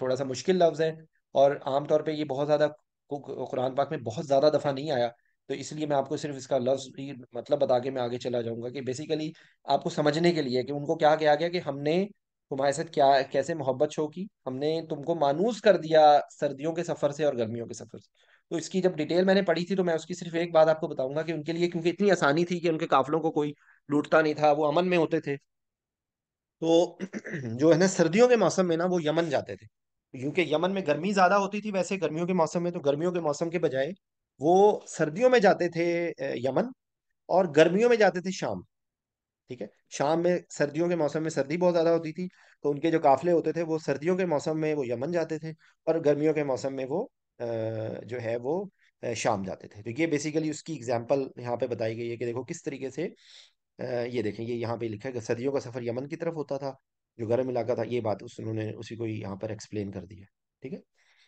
थोड़ा सा मुश्किल लफ्ज़ है और आमतौर पे ये बहुत ज़्यादा कुरान पाक में बहुत ज़्यादा दफ़ा नहीं आया तो इसलिए मैं आपको सिर्फ इसका लफ्ज़ ही मतलब बता के मैं आगे चला जाऊंगा कि बेसिकली आपको समझने के लिए कि उनको क्या किया गया कि हमने तुम्हारे साथ क्या कैसे मोहब्बत शो की हमने तुमको मानूस कर दिया सर्दियों के सफ़र से और गर्मियों के सफ़र से तो इसकी जब डिटेल मैंने पढ़ी थी तो मैं उसकी सिर्फ एक बात आपको बताऊंगा कि उनके लिए क्योंकि इतनी आसानी थी कि उनके काफलों को कोई लूटता नहीं था वो अमन में होते थे तो जो है ना सर्दियों के मौसम में ना वो यमन जाते थे क्योंकि यमन में गर्मी ज्यादा होती थी वैसे गर्मियों के मौसम में तो गर्मियों के मौसम के बजाय वो सर्दियों में जाते थे यमन और गर्मियों में जाते थे शाम ठीक है शाम में सर्दियों के मौसम में सर्दी बहुत ज्यादा होती थी तो उनके जो काफले होते थे वो सर्दियों के मौसम में वो यमन जाते थे और गर्मियों के मौसम में वो जो है वो शाम जाते थे तो ये बेसिकली उसकी एग्जाम्पल यहाँ पे बताई गई है कि देखो किस तरीके से ये देखें ये यहाँ पे लिखा है कि सदियों का सफर यमन की तरफ होता था जो गर्म इलाका था ये बात उस उन्होंने उसी को यहाँ पर एक्सप्लेन कर दिया ठीक है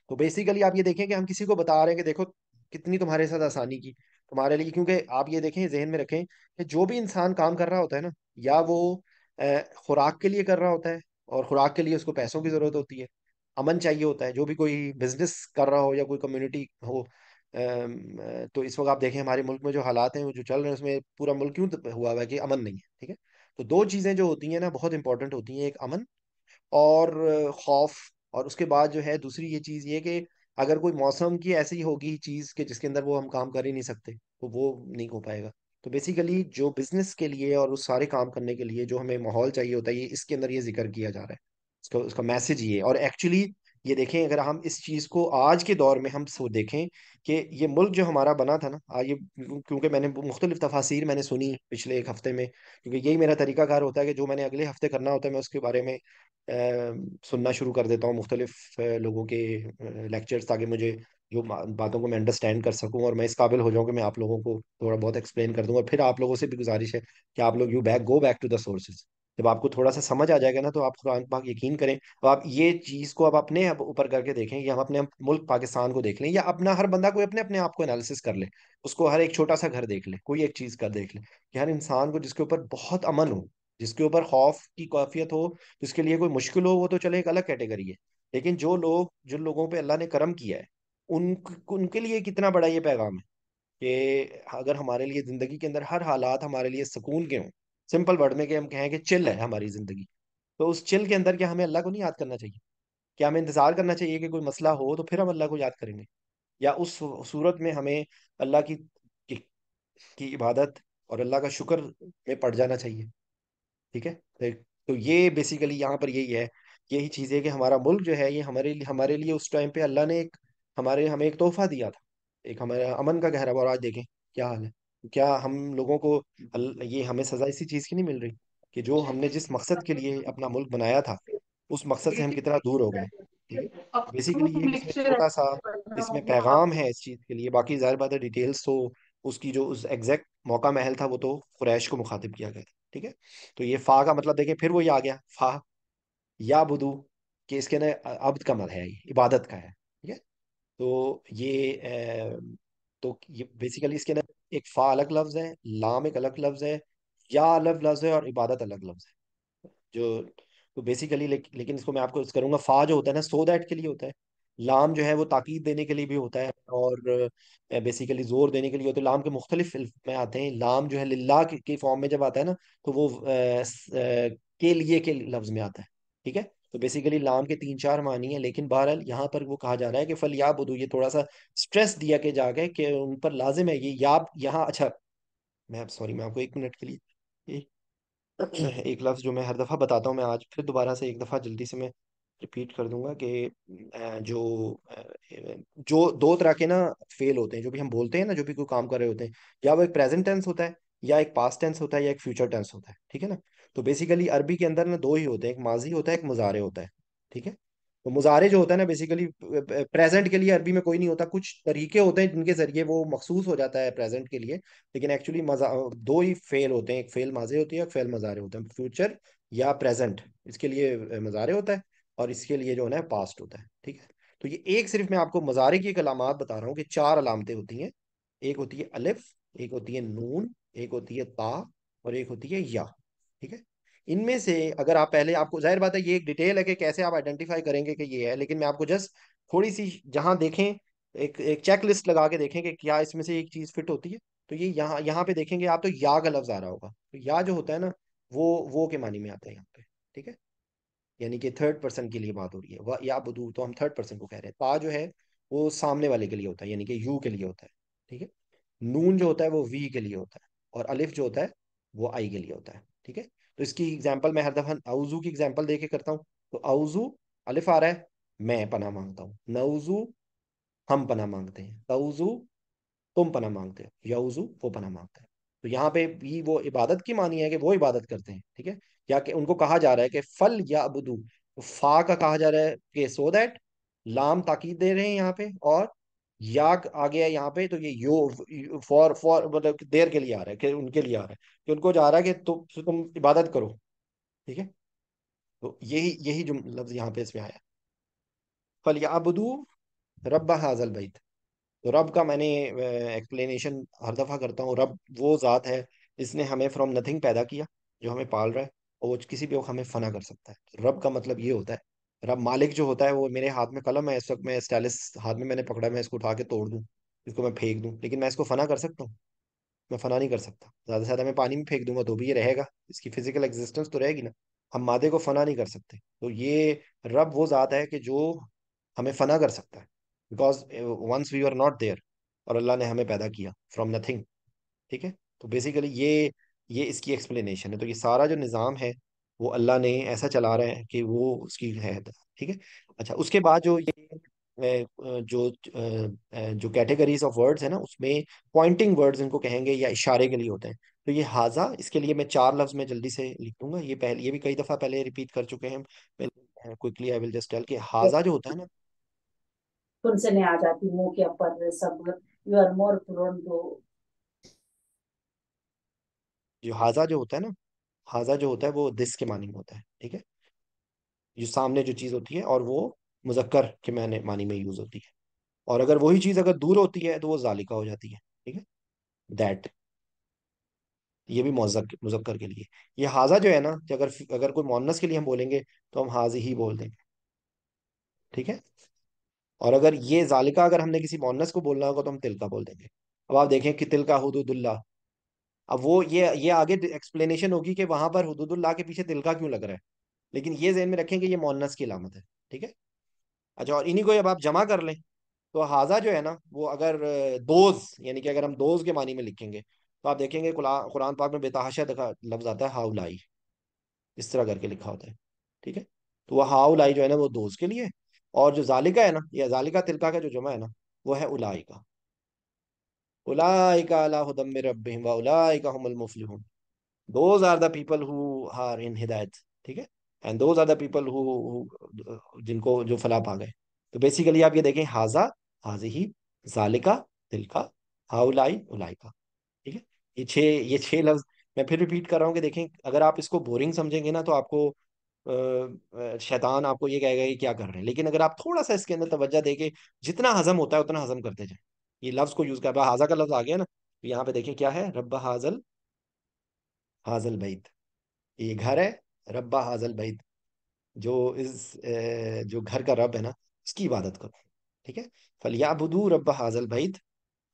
तो बेसिकली आप ये देखें कि हम किसी को बता रहे हैं कि देखो कितनी तुम्हारे साथ आसानी की तुम्हारे लिए क्योंकि आप ये देखें जहन में रखें कि जो भी इंसान काम कर रहा होता है ना या वो खुराक के लिए कर रहा होता है और खुराक के लिए उसको पैसों की जरूरत होती है अमन चाहिए होता है जो भी कोई बिजनेस कर रहा हो या कोई कम्युनिटी हो तो इस वक्त आप देखें हमारे मुल्क में जो हालात हैं जो चल रहे हैं उसमें पूरा मुल्क क्यों हुआ हुआ है कि अमन नहीं है ठीक है तो दो चीज़ें जो होती हैं ना बहुत इंपॉर्टेंट होती हैं एक अमन और खौफ और उसके बाद जो है दूसरी ये चीज़ ये कि अगर कोई मौसम की ऐसी होगी चीज़ के जिसके अंदर वो हम काम कर ही नहीं सकते तो वो नहीं हो पाएगा तो बेसिकली जो बिजनेस के लिए और उस सारे काम करने के लिए जो हमें माहौल चाहिए होता है ये इसके अंदर ये जिक्र किया जा रहा है उसका उसका मैसेज ये और एक्चुअली ये देखें अगर हम इस चीज को आज के दौर में हम सो देखें कि ये मुल्क जो हमारा बना था ना ये क्योंकि मैंने मुख्तलिफ तफासिर मैंने सुनी पिछले एक हफ्ते में क्योंकि यही मेरा तरीकाकार होता है कि जो मैंने अगले हफ्ते करना होता है मैं उसके बारे में आ, सुनना शुरू कर देता हूँ मुख्तलिफ लोगों के लेक्चर्स ताकि मुझे जो बातों को मैं अंडरस्टैंड कर सकूँ और मैं इस काबिल हो जाऊँ कि मैं आप लोगों को थोड़ा बहुत एक्सप्लेन कर दूँ और फिर आप लोगों से भी गुजारिश है कि आप लोग you back go back to the sources जब आपको थोड़ा सा समझ आ जाएगा ना तो आप कुरान पाक यकीन करें अब आप ये चीज़ को आप अपने ऊपर करके देखें या हम अपने मुल्क पाकिस्तान को देख लें या अपना हर बंदा कोई अपने अपने आप को एनालिसिस कर ले उसको हर एक छोटा सा घर देख ले कोई एक चीज़ कर देख ले कि हर इंसान को जिसके ऊपर बहुत अमन हो जिसके ऊपर खौफ की काफियत हो जिसके लिए कोई मुश्किल हो वो तो चले एक अलग कैटेगरी है लेकिन जो लोग जिन लोगों पर अल्लाह ने करम किया है उन उनके लिए कितना बड़ा ये पैगाम है कि अगर हमारे लिए ज़िंदगी के अंदर हर हालात हमारे लिए सुकून के हों सिंपल वर्ड में कि हम कहें कि चिल है हाँ। हमारी जिंदगी तो उस चिल के अंदर क्या हमें अल्लाह को नहीं याद करना चाहिए क्या हमें इंतजार करना चाहिए कि कोई मसला हो तो फिर हम अल्लाह को याद करेंगे या उस सूरत में हमें अल्लाह की, की की इबादत और अल्लाह का शुक्र में पड़ जाना चाहिए ठीक है तो, तो ये बेसिकली यहाँ पर यही है यही चीज़ है कि हमारा मुल्क जो है ये हमारे लिए हमारे लिए उस टाइम पे अल्लाह ने एक हमारे हमें एक तोहफा दिया था एक हमारा अमन का गहरा और आज देखें क्या हाल है क्या हम लोगों को हम्म। ये हमें सजा इसी चीज की नहीं मिल रही कि जो हमने जिस मकसद के लिए अपना मुल्क बनाया था उस मकसद से हम कितना दूर हो गए बेसिकली ये छोटा सा इसमें पैगाम है इस चीज के लिए बाकी जाहिर बात है डिटेल्स तो उसकी जो उस एग्जैक्ट मौका महल था वो तो कुरैश को मुखातिब किया गया ठीक है तो ये फा का मतलब देखें फिर वो ये आ गया फा या बुदू कि इसके अंदर अब्द का मद है ये इबादत का है ठीक है तो ये अ, तो ये बेसिकली इसके अंदर एक फ़ा अलग लफ्ज़ है लाम एक अलग लफ्ज़ है या अलग लफ्ज़ है और इबादत अलग लफ्ज़ है जो तो बेसिकली लेकिन इसको मैं आपको करूंगा फ़ा जो होता है ना सो दैट के लिए होता है लाम जो है वो ताकीद देने के लिए भी होता है और बेसिकली जोर देने के लिए होता है लाम के मुख्तलिफ में आते हैं लाम जो है लिल्ला के फॉर्म में जब आता है ना तो वो आ, आ, के लिए के लफ्ज़ में आता है ठीक है तो बेसिकली लाम के तीन चार मानी है लेकिन बहरहाल यहाँ पर वो कहा जा रहा है कि फल याब उदू ये थोड़ा सा स्ट्रेस दिया के जागे कि उन पर लाजिम है ये याब यहाँ अच्छा मैं आप सॉरी मैं आपको एक मिनट के लिए एक लफ्ज़ जो मैं हर दफ़ा बताता हूँ मैं आज फिर दोबारा से एक दफ़ा जल्दी से मैं रिपीट कर दूंगा कि जो जो दो तरह के ना फेल होते हैं जो भी हम बोलते हैं ना जो भी कोई काम कर रहे होते हैं या वो एक प्रेजेंट टेंस होता है या एक पास्ट टेंस होता है या एक फ्यूचर टेंस होता है ठीक है ना तो बेसिकली अरबी के अंदर ना दो ही होते हैं एक माजी होता है एक मुजारे होता है ठीक है तो मुजारे जो होता है ना बेसिकली प्रेजेंट के लिए अरबी में कोई नहीं होता कुछ तरीके होते हैं जिनके जरिए वो मखसूस हो जाता है प्रेजेंट के लिए लेकिन एक्चुअली दो ही फेल होते हैं एक फेल माजे होती है एक फेल मजारे होते हैं फ्यूचर या प्रेजेंट इसके लिए मजारे होता है और इसके लिए जो है ना पास्ट होता है ठीक है तो ये एक सिर्फ मैं आपको मजारे की एक अलामत बता रहा हूँ कि चार अलामतें होती हैं एक होती है अलिफ एक होती है नून एक होती है ता और एक होती है या ठीक है इनमें से अगर आप पहले आपको जाहिर बात है ये एक डिटेल है कि कैसे आप आइडेंटिफाई करेंगे कि ये है लेकिन मैं आपको जस्ट थोड़ी सी जहां देखें एक एक चेक लिस्ट लगा के देखें कि क्या इसमें से एक चीज़ फिट होती है तो ये यहाँ यहाँ पे देखेंगे आप तो या का लफ्ज आ रहा होगा तो या जो होता है ना वो वो के मानी में आता है यहाँ पे ठीक है यानी कि थर्ड पर्सन के लिए बात हो रही है वह या बदू तो हम थर्ड पर्सन को कह रहे हैं ता जो है वो सामने वाले के लिए होता है यानी कि यू के लिए होता है ठीक है नून जो होता है वो वी के लिए होता है और अलिफ जो होता है वो आई के लिए होता है ठीक है तो इसकी एग्जाम्पल मैं हर दफा आउजू की एग्जाम्पल दे करता हूँ तो आउजू अलिफ आ रहा है मैं पना मांगता हूँ नउजू हम पना मांगते हैं तउजू तुम पना मांगते हो याउजू वो पना मांगता है तो यहाँ पे भी वो इबादत की मानी है कि वो इबादत करते हैं ठीक है या कि उनको कहा जा रहा है कि फल या अबू तो फा का कहा जा रहा है कि सो दैट लाम ताकीद दे रहे हैं यहाँ पे और याग आ गया यहाँ पे तो ये यो फॉर फॉर मतलब देर के लिए आ रहा है कि उनके लिए आ रहा है कि उनको जा रहा है कि तुम तुम इबादत करो ठीक है तो यही यही जो लफ्ज यहाँ पे इसमें आया फल याबदू रब हाजल बैत तो रब का मैंने एक्सप्लेनेशन हर दफ़ा करता हूँ रब वो ज़ात है इसने हमें फ्रॉम नथिंग पैदा किया जो हमें पाल रहा है और वो किसी भी वक्त हमें फना कर सकता है रब का मतलब ये होता है रब मालिक जो होता है वो मेरे हाथ में कलम है इस वक्त मैं स्टाइलिस हाथ में मैंने पकड़ा मैं इसको उठा के तोड़ दूँ इसको मैं फेंक दूँ लेकिन मैं इसको फना कर सकता हूँ मैं फना नहीं कर सकता ज़्यादा से ज़्यादा मैं पानी में फेंक दूंगा तो भी ये रहेगा इसकी फिजिकल एग्जिस्टेंस तो रहेगी ना हम मादे को फना नहीं कर सकते तो ये रब वो ज़ात है कि जो हमें फना कर सकता है because once we are not there और अल्लाह ने हमें पैदा किया फ्रॉम नथिंग ठीक है तो बेसिकली ये ये इसकी एक्सप्लेनेशन है तो ये सारा जो निज़ाम है वो अल्लाह ने ऐसा चला रहे हैं कि वो उसकी है ठीक है अच्छा उसके बाद जो ये जो जो कैटेगरीज ऑफ वर्ड्स है ना उसमें पॉइंटिंग वर्ड्स इनको कहेंगे या इशारे के लिए होते हैं तो ये हाजा इसके लिए मैं चार लफ्ज में जल्दी से लिख दूंगा ये पहले ये भी कई दफा पहले रिपीट कर चुके हैं quickly I will just tell कि हाजा जो होता है ना सुनसने आ जाती मुंह के ऊपर सब you are more prone to जो हाजा जो होता है ना हाजा जो होता है वो दिस के मानी में होता है ठीक है जो सामने जो चीज़ होती है और वो मुजक्कर के मैंने मानी में यूज़ होती है और अगर वही चीज़ अगर दूर होती है तो वो जालिका हो जाती है ठीक है दैट ये भी मुजक्कर के लिए ये हाजा जो है ना अगर अगर कोई मोनस के लिए हम बोलेंगे तो हम हाजी ही बोल देंगे ठीक है और अगर ये जालिका अगर हमने किसी मोनस को बोलना होगा तो हम तिलका बोल देंगे अब आप देखें कि तिलका हदूदुल्ला अब वो ये ये आगे एक्सप्लेनेशन होगी कि वहां पर हदूदुल्ला के पीछे दिल का क्यों लग रहा है लेकिन ये जहन में रखें कि ये मोनस की लामत है ठीक है अच्छा और इन्हीं को अब आप जमा कर लें तो हाजा जो है ना वो अगर दोज यानी कि अगर हम दोज के मानी में लिखेंगे तो आप देखेंगे कुरान पाक में बेतहाशा देखा लफ्ज आता है हाउलाई इस तरह करके लिखा होता है ठीक है तो वह हाउलाई जो है ना वो दोज के लिए और जो जालिका है ना या जालिका तिलका का जो जमा है ना वो है उलाई का जिनको जो फला पा गए तो बेसिकली आप ये देखें हाजा हाजी ही जालिका दिल का हाउलाई उलाइका ठीक है ये छे ये छः लफ्ज मैं फिर रिपीट कर रहा हूँ कि देखें अगर आप इसको बोरिंग समझेंगे ना तो आपको शैतान आपको ये कहेगा कि क्या कर रहे हैं लेकिन अगर आप थोड़ा सा इसके अंदर तवज्जा दे के जितना हजम होता है उतना हजम करते जाए ये लफ्ज को यूज कर रहा हाजा का लफ्ज आ गया ना तो यहाँ पे देखिए क्या है रब्बा हाजल हाजल बैत ये घर है रब्बा हाजल बैत जो इस जो घर का रब है ना उसकी इबादत करो ठीक है फलिया बुदू रब्बा हाजल बैत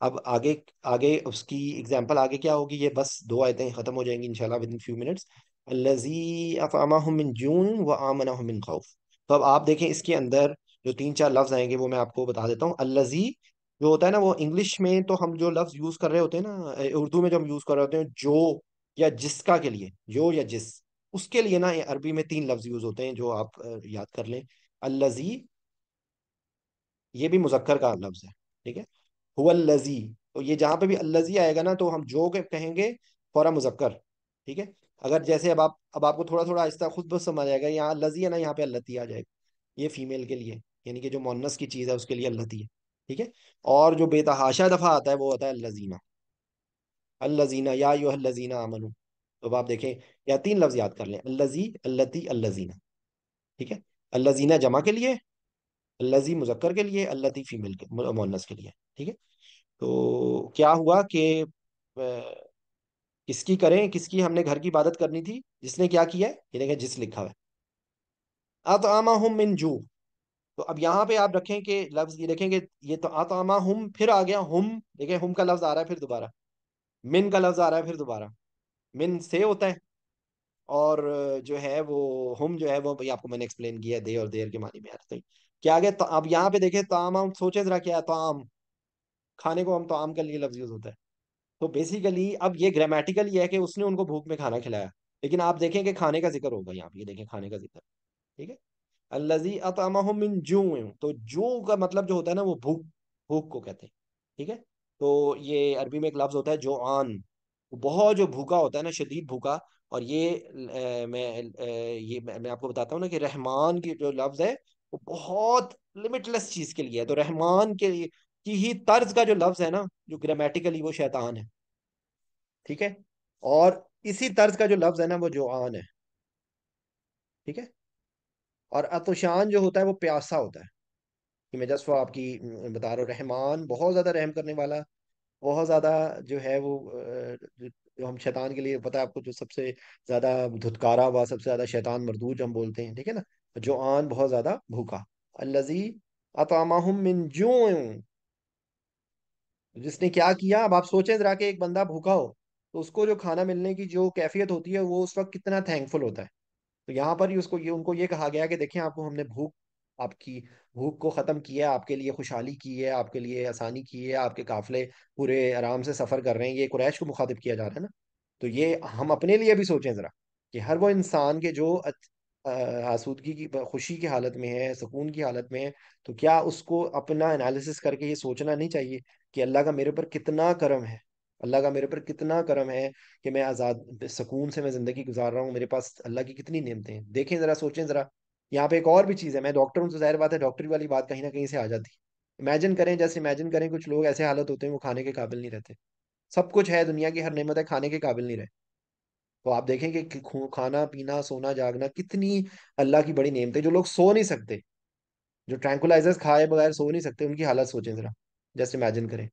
अब आगे आगे उसकी एग्जाम्पल आगे क्या होगी ये बस दो आयतें ख़त्म हो जाएंगी इनशाला विद इन फ्यू मिनट्स जून व आमनाहुमिन खौफ तो अब आप देखें इसके अंदर जो तीन चार लफ्ज़ आएंगे वो मैं आपको बता देता हूँ अल्लाजी जो होता है ना वो इंग्लिश में तो हम जो लफ्ज यूज कर रहे होते हैं ना उर्दू में जो हम यूज कर रहे होते हैं जो या जिसका के लिए जो या जिस उसके लिए ना अरबी में तीन लफ्ज यूज होते हैं जो आप याद कर लें अल्लाजी ये भी मुजक्कर का लफ्ज है ठीक है हुवल्लजी तो ये जहाँ पे भी अल्लजी आएगा ना तो हम जो के कहेंगे फौरा मुजक्कर ठीक है अगर जैसे अब आप अब आपको थोड़ा थोड़ा आहिस्ता खुद बस समझ आएगा यहाँ अल्लाजी है ना यहाँ पे अल्लती आ जाएगा ये फीमेल के लिए यानी कि जो मोनस की चीज़ है उसके लिए अल्लती है ठीक है और जो बेतहाशा दफ़ा आता है वो होता है लजीना अल्लाजीना या यो अल्लाजीना अमनू तो आप देखें या तीन लफ्ज़ याद कर लें अल्लाजी अल्लती अल्लाजीना ठीक है अल्लाजीना जमा के लिए अल्लाजी मुजक्कर के लिए अल्लती फ़ीमेल के मोनस के लिए ठीक है तो क्या हुआ कि किसकी करें किसकी हमने घर की इबादत करनी थी जिसने क्या किया है ये देखें जिस लिखा हुआ है अतआमा हम मिन जू तो अब यहाँ पे आप रखें कि लफ्ज ये देखेंगे ये तो आतामा हम फिर आ गया हम देखें हम का लफ्ज आ रहा है फिर दोबारा मिन का लफ्ज आ रहा है फिर दोबारा मिन से होता है और जो है वो हम जो है वो भाई आपको मैंने एक्सप्लेन किया दे और देर के मानी में आते हैं क्या आगे तो अब यहाँ पे देखें आम हम सोचे जरा क्या है आम खाने को हम तो आम के लिए लफ्ज यूज होता है तो बेसिकली अब ये ग्रामेटिकल ये है कि उसने उनको भूख में खाना खिलाया लेकिन आप देखें कि खाने का जिक्र होगा यहाँ पे देखें खाने का जिक्र ठीक है अल्लाजी जू तो जू का मतलब जो होता है ना वो भूख भूख को कहते हैं ठीक है तो ये अरबी में एक लफ्ज़ होता है जो आन बहुत जो भूखा होता है ना शदीद भूखा और ये ए, मैं ए, ये मैं, मैं आपको बताता हूँ ना कि रहमान की जो लफ्ज़ है वो बहुत लिमिटलेस चीज़ के लिए है तो रहमान के लिए की ही तर्ज का जो लफ्ज़ है ना जो ग्रामेटिकली वो शैतान है ठीक है और इसी तर्ज का जो लफ्ज़ है ना वो जो आन है ठीक है और अतुशान जो होता है वो प्यासा होता है कि मैं जसवा आपकी बता रहा हूँ रहमान बहुत ज़्यादा रहम करने वाला बहुत ज़्यादा जो है वो जो हम शैतान के लिए पता है आपको जो सबसे ज़्यादा धुतकारा हुआ सबसे ज़्यादा शैतान मरदूज हम बोलते हैं ठीक है ना जो आन बहुत ज़्यादा भूखा अल्लाजी अतामाहम जिसने क्या किया अब आप सोचें जरा कि एक बंदा भूखा हो तो उसको जो खाना मिलने की जो कैफियत होती है वो उस वक्त कितना थैंकफुल होता है तो यहाँ पर ही उसको ये उनको ये कहा गया कि देखिए आपको हमने भूख आपकी भूख को ख़त्म किया आपके लिए खुशहाली की है आपके लिए आसानी की है आपके काफिले पूरे आराम से सफ़र कर रहे हैं ये कुरैश को मुखातिब किया जा रहा है ना तो ये हम अपने लिए भी सोचें ज़रा कि हर वो इंसान के जो आसूदगी की खुशी की हालत में है सुकून की हालत में है तो क्या उसको अपना एनालिसिस करके ये सोचना नहीं चाहिए कि अल्लाह का मेरे पर कितना करम है अल्लाह का मेरे पर कितना करम है कि मैं आज़ाद सुकून से मैं ज़िंदगी गुजार रहा हूँ मेरे पास अल्लाह की कितनी नियमतें हैं देखें ज़रा सोचें ज़रा यहाँ पे एक और भी चीज़ है मैं डॉक्टर हूँ तो जाहिर बात है डॉक्टरी वाली बात कहीं ना कहीं से आ जाती इमेजिन करें जैसे इमेजिन करें कुछ लोग ऐसे हालत होते हैं वो खाने के काबिल नहीं रहते सब कुछ है दुनिया की हर नियमत है खाने के काबिल नहीं रहे तो आप देखें कि खाना पीना सोना जागना कितनी अल्लाह की बड़ी नेमत है जो लोग सो नहीं सकते जो ट्रैंकुलाइजर्स खाए बगैर सो नहीं सकते उनकी हालत सोचें ज़रा जस्ट इमेजिन करें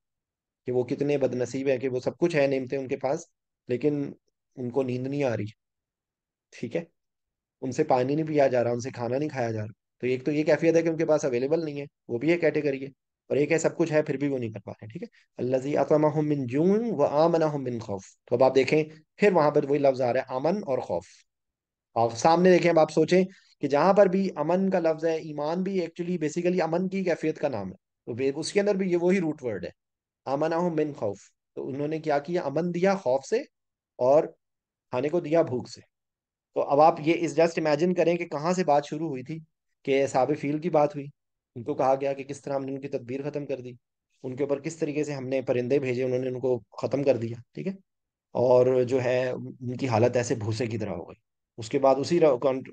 कि वो कितने बदनसीब है कि वो सब कुछ है नीमते उनके पास लेकिन उनको नींद नहीं आ रही ठीक है उनसे पानी नहीं पिया जा रहा उनसे खाना नहीं खाया जा रहा तो एक तो ये कैफियत है कि उनके पास अवेलेबल नहीं है वो भी एक कैटेगरी है और एक है सब कुछ है फिर भी वो नहीं कर पा रहे ठीक है अल्लाजी अतमिन जून व आमना मिन खौफ तो अब आप देखें फिर वहां पर वही लफ्ज आ रहा है अमन और खौफ और सामने देखें अब आप सोचें कि जहां पर भी अमन का लफ्ज है ईमान भी एक्चुअली बेसिकली अमन की कैफियत का नाम है तो उसके अंदर भी ये वही रूट वर्ड है आमना हूं मिन खौफ तो उन्होंने क्या किया अमन दिया खौफ से और खाने को दिया भूख से तो अब आप ये इस जस्ट इमेजिन करें कि कहाँ से बात शुरू हुई थी कि साब फील की बात हुई उनको कहा गया कि किस तरह हमने उनकी तदबीर ख़त्म कर दी उनके ऊपर किस तरीके से हमने परिंदे भेजे उन्होंने उनको ख़त्म कर दिया ठीक है और जो है उनकी हालत ऐसे भूसे की तरह हो गई उसके बाद उसी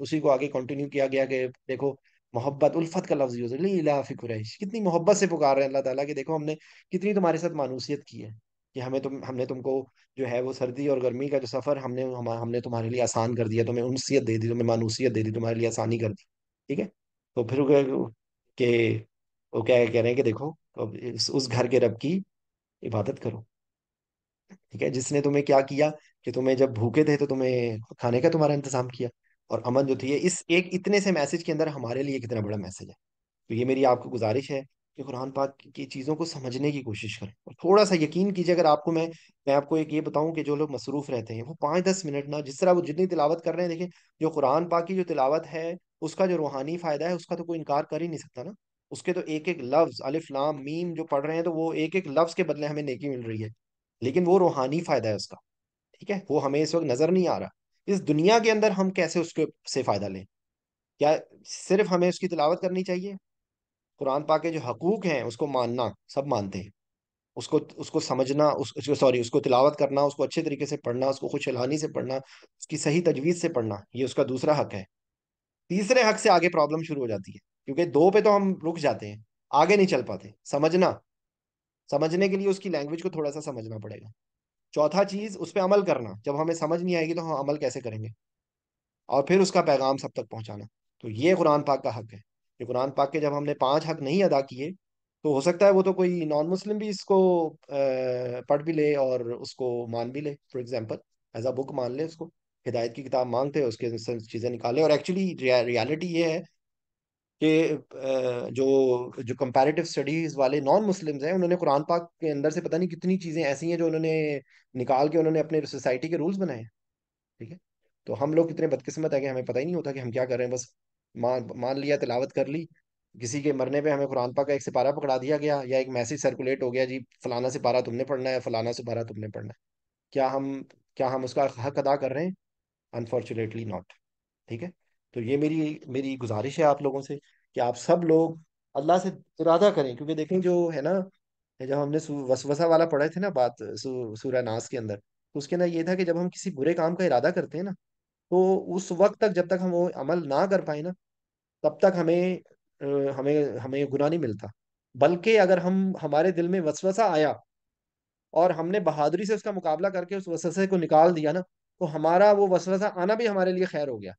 उसी को आगे कंटिन्यू किया गया कि देखो मोहब्बत उल्फत का लफ्ज यूज लाफी कितनी मोहब्बत से पुकार रहे हैं अल्लाह ताला कि देखो हमने कितनी तुम्हारे साथ मानूसियत की है कि हमें तुम हमने तुमको जो है वो सर्दी और गर्मी का जो सफर हमने हम, हमने तुम्हारे लिए आसान कर दिया तुम्हें उनसीयत दे दी तुम्हें मानूसियत दे दी तुम्हारे लिए आसानी कर दी ठीक है तो फिर के वो क्या कह रहे हैं कि देखो तो इस, उस घर के रब की इबादत करो ठीक है जिसने तुम्हें क्या किया कि तुम्हें जब भूखे थे तो तुम्हें खाने का तुम्हारा इंतजाम किया और अमन जो थी इस एक इतने से मैसेज के अंदर हमारे लिए कितना बड़ा मैसेज है तो ये मेरी आपको गुजारिश है कि कुरान पाक की चीज़ों को समझने की कोशिश करें और थोड़ा सा यकीन कीजिए अगर आपको मैं मैं आपको एक ये बताऊं कि जो लोग मसरूफ़ रहते हैं वो पाँच दस मिनट ना जिस तरह वो जितनी तिलावत कर रहे हैं देखिए जो कुरान पाक की जो तिलावत है उसका जो रूहानी फ़ायदा है उसका तो कोई इनकार कर ही नहीं सकता ना उसके तो एक एक लफ्ज़ अलिफ लाम मीम जो पढ़ रहे हैं तो वो एक एक लफ्ज़ के बदले हमें नेकी मिल रही है लेकिन वो रूहानी फ़ायदा है उसका ठीक है वो हमें इस वक्त नज़र नहीं आ रहा इस दुनिया के अंदर हम कैसे उसके से फ़ायदा लें क्या सिर्फ हमें उसकी तिलावत करनी चाहिए कुरान पा के जो हकूक़ हैं उसको मानना सब मानते हैं उसको उसको समझना उस, उसको सॉरी उसको तिलावत करना उसको अच्छे तरीके से पढ़ना उसको खुशहानी से पढ़ना उसकी सही तजवीज़ से पढ़ना ये उसका दूसरा हक है तीसरे हक से आगे प्रॉब्लम शुरू हो जाती है क्योंकि दो पे तो हम रुक जाते हैं आगे नहीं चल पाते समझना समझने के लिए उसकी लैंग्वेज को थोड़ा सा समझना पड़ेगा चौथा चीज उस पर अमल करना जब हमें समझ नहीं आएगी तो हम अमल कैसे करेंगे और फिर उसका पैगाम सब तक पहुंचाना तो ये कुरान पाक का हक है ये कुरान पाक के जब हमने पांच हक नहीं अदा किए तो हो सकता है वो तो कोई नॉन मुस्लिम भी इसको पढ़ भी ले और उसको मान भी ले for example as a book मान ले उसको हिदायत की किताब मांगते हैं उसके चीज़ें निकाले और एक्चुअली रियलिटी ये है कि जो जो कंपैरेटिव स्टडीज वाले नॉन मुस्लिम्स हैं उन्होंने कुरान पाक के अंदर से पता नहीं कितनी चीज़ें ऐसी हैं जो उन्होंने निकाल के उन्होंने अपने सोसाइटी के रूल्स बनाए ठीक है तो हम लोग कितने बदकिस्मत है कि हमें पता ही नहीं होता कि हम क्या कर रहे हैं बस मान मान लिया तिलावत कर ली किसी के मरने पे हमें कुरान पाक का एक सिपारा पकड़ा दिया गया या एक मैसेज सर्कुलेट हो गया जी फलाना सिपारा तुमने पढ़ना है फलाना सिपारा तुमने पढ़ना है क्या हम क्या हम उसका हक अदा कर रहे हैं अनफॉर्चुनेटली नॉट ठीक है तो ये मेरी मेरी गुजारिश है आप लोगों से कि आप सब लोग अल्लाह से इरादा करें क्योंकि देखें जो है ना जब हमने वसवसा वाला पढ़े थे ना बात सू, नाज नास के अंदर तो उसके अंदर ये था कि जब हम किसी बुरे काम का इरादा करते हैं ना तो उस वक्त तक जब तक हम वो अमल ना कर पाए ना तब तक हमें हमें हमें गुनाह नहीं मिलता बल्कि अगर हम हमारे दिल में वसवसा आया और हमने बहादुरी से उसका मुकाबला करके उस वसवसे को निकाल दिया ना तो हमारा वो वसवसा आना भी हमारे लिए खैर हो गया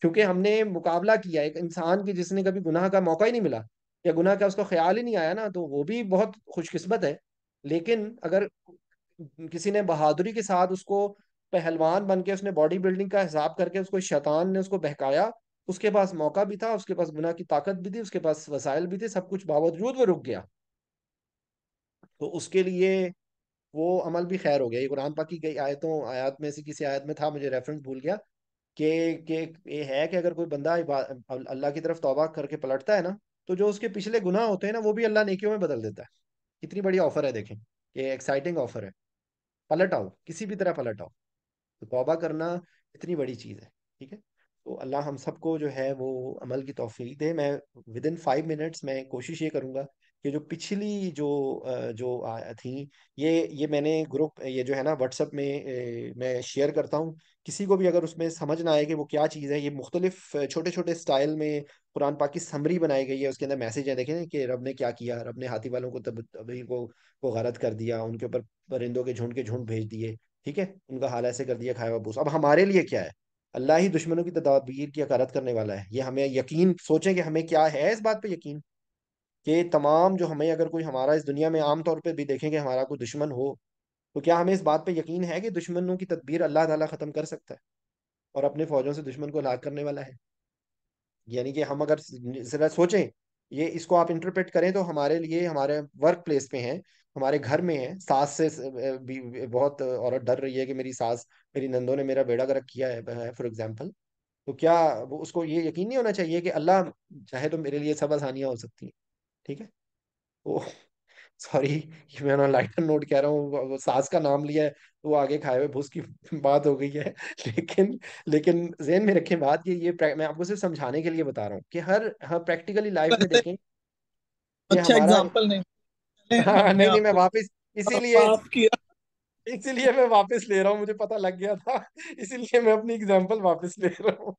क्योंकि हमने मुकाबला किया एक इंसान की जिसने कभी गुनाह का मौका ही नहीं मिला या गुनाह का उसका ख्याल ही नहीं आया ना तो वो भी बहुत खुशकिस्मत है लेकिन अगर किसी ने बहादुरी के साथ उसको पहलवान बन के उसने बॉडी बिल्डिंग का हिसाब करके उसको शैतान ने उसको बहकाया उसके पास मौका भी था उसके पास गुनाह की ताकत भी थी उसके पास वसायल भी थे सब कुछ बावजूद वो रुक गया तो उसके लिए वो अमल भी खैर हो गया ये कुरान पाकि की आयतों आयत में से किसी आयत में था मुझे रेफरेंस भूल गया कि ये है कि अगर कोई बंदा अल्लाह की तरफ तौबा करके पलटता है ना तो जो उसके पिछले गुनाह होते हैं ना वो भी अल्लाह नेकियों में बदल देता है कितनी बड़ी ऑफर है देखें ये एक्साइटिंग ऑफर है पलट आओ किसी भी तरह पलट आओ तो तौबा करना इतनी बड़ी चीज़ है ठीक है तो अल्लाह हम सबको जो है वो अमल की तोफ़ी दे मैं विद इन फाइव मिनट्स मैं कोशिश ये करूँगा कि जो पिछली जो जो थी ये ये मैंने ग्रुप ये जो है ना व्हाट्सएप में मैं शेयर करता हूँ किसी को भी अगर उसमें समझ ना आए कि वो क्या चीज़ है ये मुख्तलिफ छोटे छोटे स्टाइल में कुरान पाक की समरी बनाई गई है उसके अंदर मैसेज है देखें कि रब ने क्या किया रब ने हाथी वालों को तब तभी को को गलत कर दिया उनके ऊपर परिंदों के झुंड के झुंड भेज दिए ठीक है उनका हाल ऐसे कर दिया खाए वाबूस अब हमारे लिए क्या है अल्लाह ही दुश्मनों की तदाबीर की अकारत करने वाला है ये हमें यकीन सोचें कि हमें क्या है इस बात पर यकीन कि तमाम जो हमें अगर कोई हमारा इस दुनिया में आमतौर पर भी देखें कि हमारा कोई दुश्मन हो तो क्या हमें इस बात पे यकीन है कि दुश्मनों की तदबीर अल्लाह ताला ख़त्म कर सकता है और अपने फौजों से दुश्मन को लाग करने वाला है यानी कि हम अगर ज़रा सोचें ये इसको आप इंटरप्रेट करें तो हमारे लिए हमारे वर्क प्लेस पे हैं हमारे घर में हैं सास से भी बहुत औरत डर रही है कि मेरी सास मेरी नंदों ने मेरा बेड़ा गर्क किया है फॉर एग्जाम्पल तो क्या वो उसको ये यकीन नहीं होना चाहिए कि अल्लाह चाहे तो मेरे लिए सब आसानियाँ हो सकती हैं ठीक है ओ तो सॉरी मैं ना लाइटर नोट कह रहा हूँ सास का नाम लिया है तो आगे खाए हुए भूस की बात हो गई है लेकिन लेकिन जेन में रखें बात ये ये मैं आपको सिर्फ समझाने के लिए बता रहा हूँ कि हर हर प्रैक्टिकली लाइफ में अच्छा, देखें कि अच्छा हमारा एग्जांपल नहीं हाँ अपने नहीं नहीं आप मैं को वापस इसीलिए पाप किया इसीलिए मैं वापस ले रहा हूँ मुझे पता लग गया था इसीलिए मैं अपनी एग्जांपल वापस ले रहा हूँ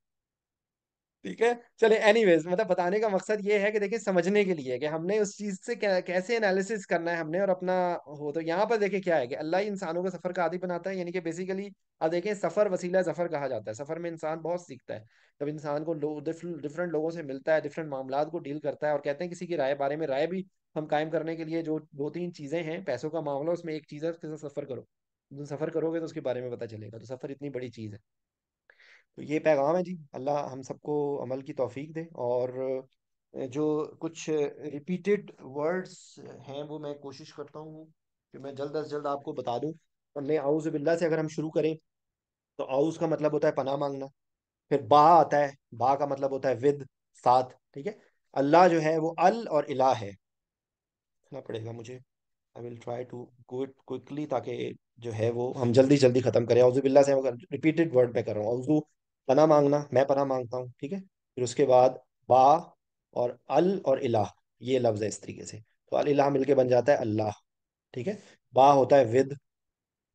ठीक है चले एनीवेज मतलब बताने का मकसद ये है कि देखिए समझने के लिए कि हमने उस चीज से कैसे एनालिसिस करना है हमने और अपना हो तो यहाँ पर देखिए क्या है कि अल्लाह इंसानों को सफर का आदि बनाता है यानी कि बेसिकली अब देखें सफर वसीला सफर कहा जाता है सफर में इंसान बहुत सीखता है जब इंसान को लो, डिफरेंट लोगों से मिलता है डिफरेंट मामला को डील करता है और कहते हैं किसी की राय बारे में राय भी हम कायम करने के लिए जो दो तीन चीजें हैं पैसों का मामला उसमें एक चीज है उसके साथ सफर करो सफर करोगे तो उसके बारे में पता चलेगा तो सफर इतनी बड़ी चीज है तो ये पैगाम है जी अल्लाह हम सबको अमल की तौफीक दे और जो कुछ रिपीटेड वर्ड्स हैं वो मैं कोशिश करता हूँ कि मैं जल्द अज जल्द आपको बता दूँ हमने आउज़ बिल्ला से अगर हम शुरू करें तो आउज़ का मतलब होता है पना मांगना फिर बा आता है बा का मतलब होता है विद साथ ठीक है अल्लाह जो है वो अल और इला है ना पड़ेगा मुझे I will try to go it quickly ताकि जो है वो हम जल्दी जल्दी ख़त्म करें आउज़ बिल्ला से अगर रिपीटेड वर्ड पे कर रहा हूँ आउज़ू पना मांगना मैं पना मांगता हूँ ठीक है फिर उसके बाद बा और अल और इलाह ये लफ्ज़ है इस तरीके से तो अल इलाह मिलके बन जाता है अल्लाह ठीक है बा होता है विद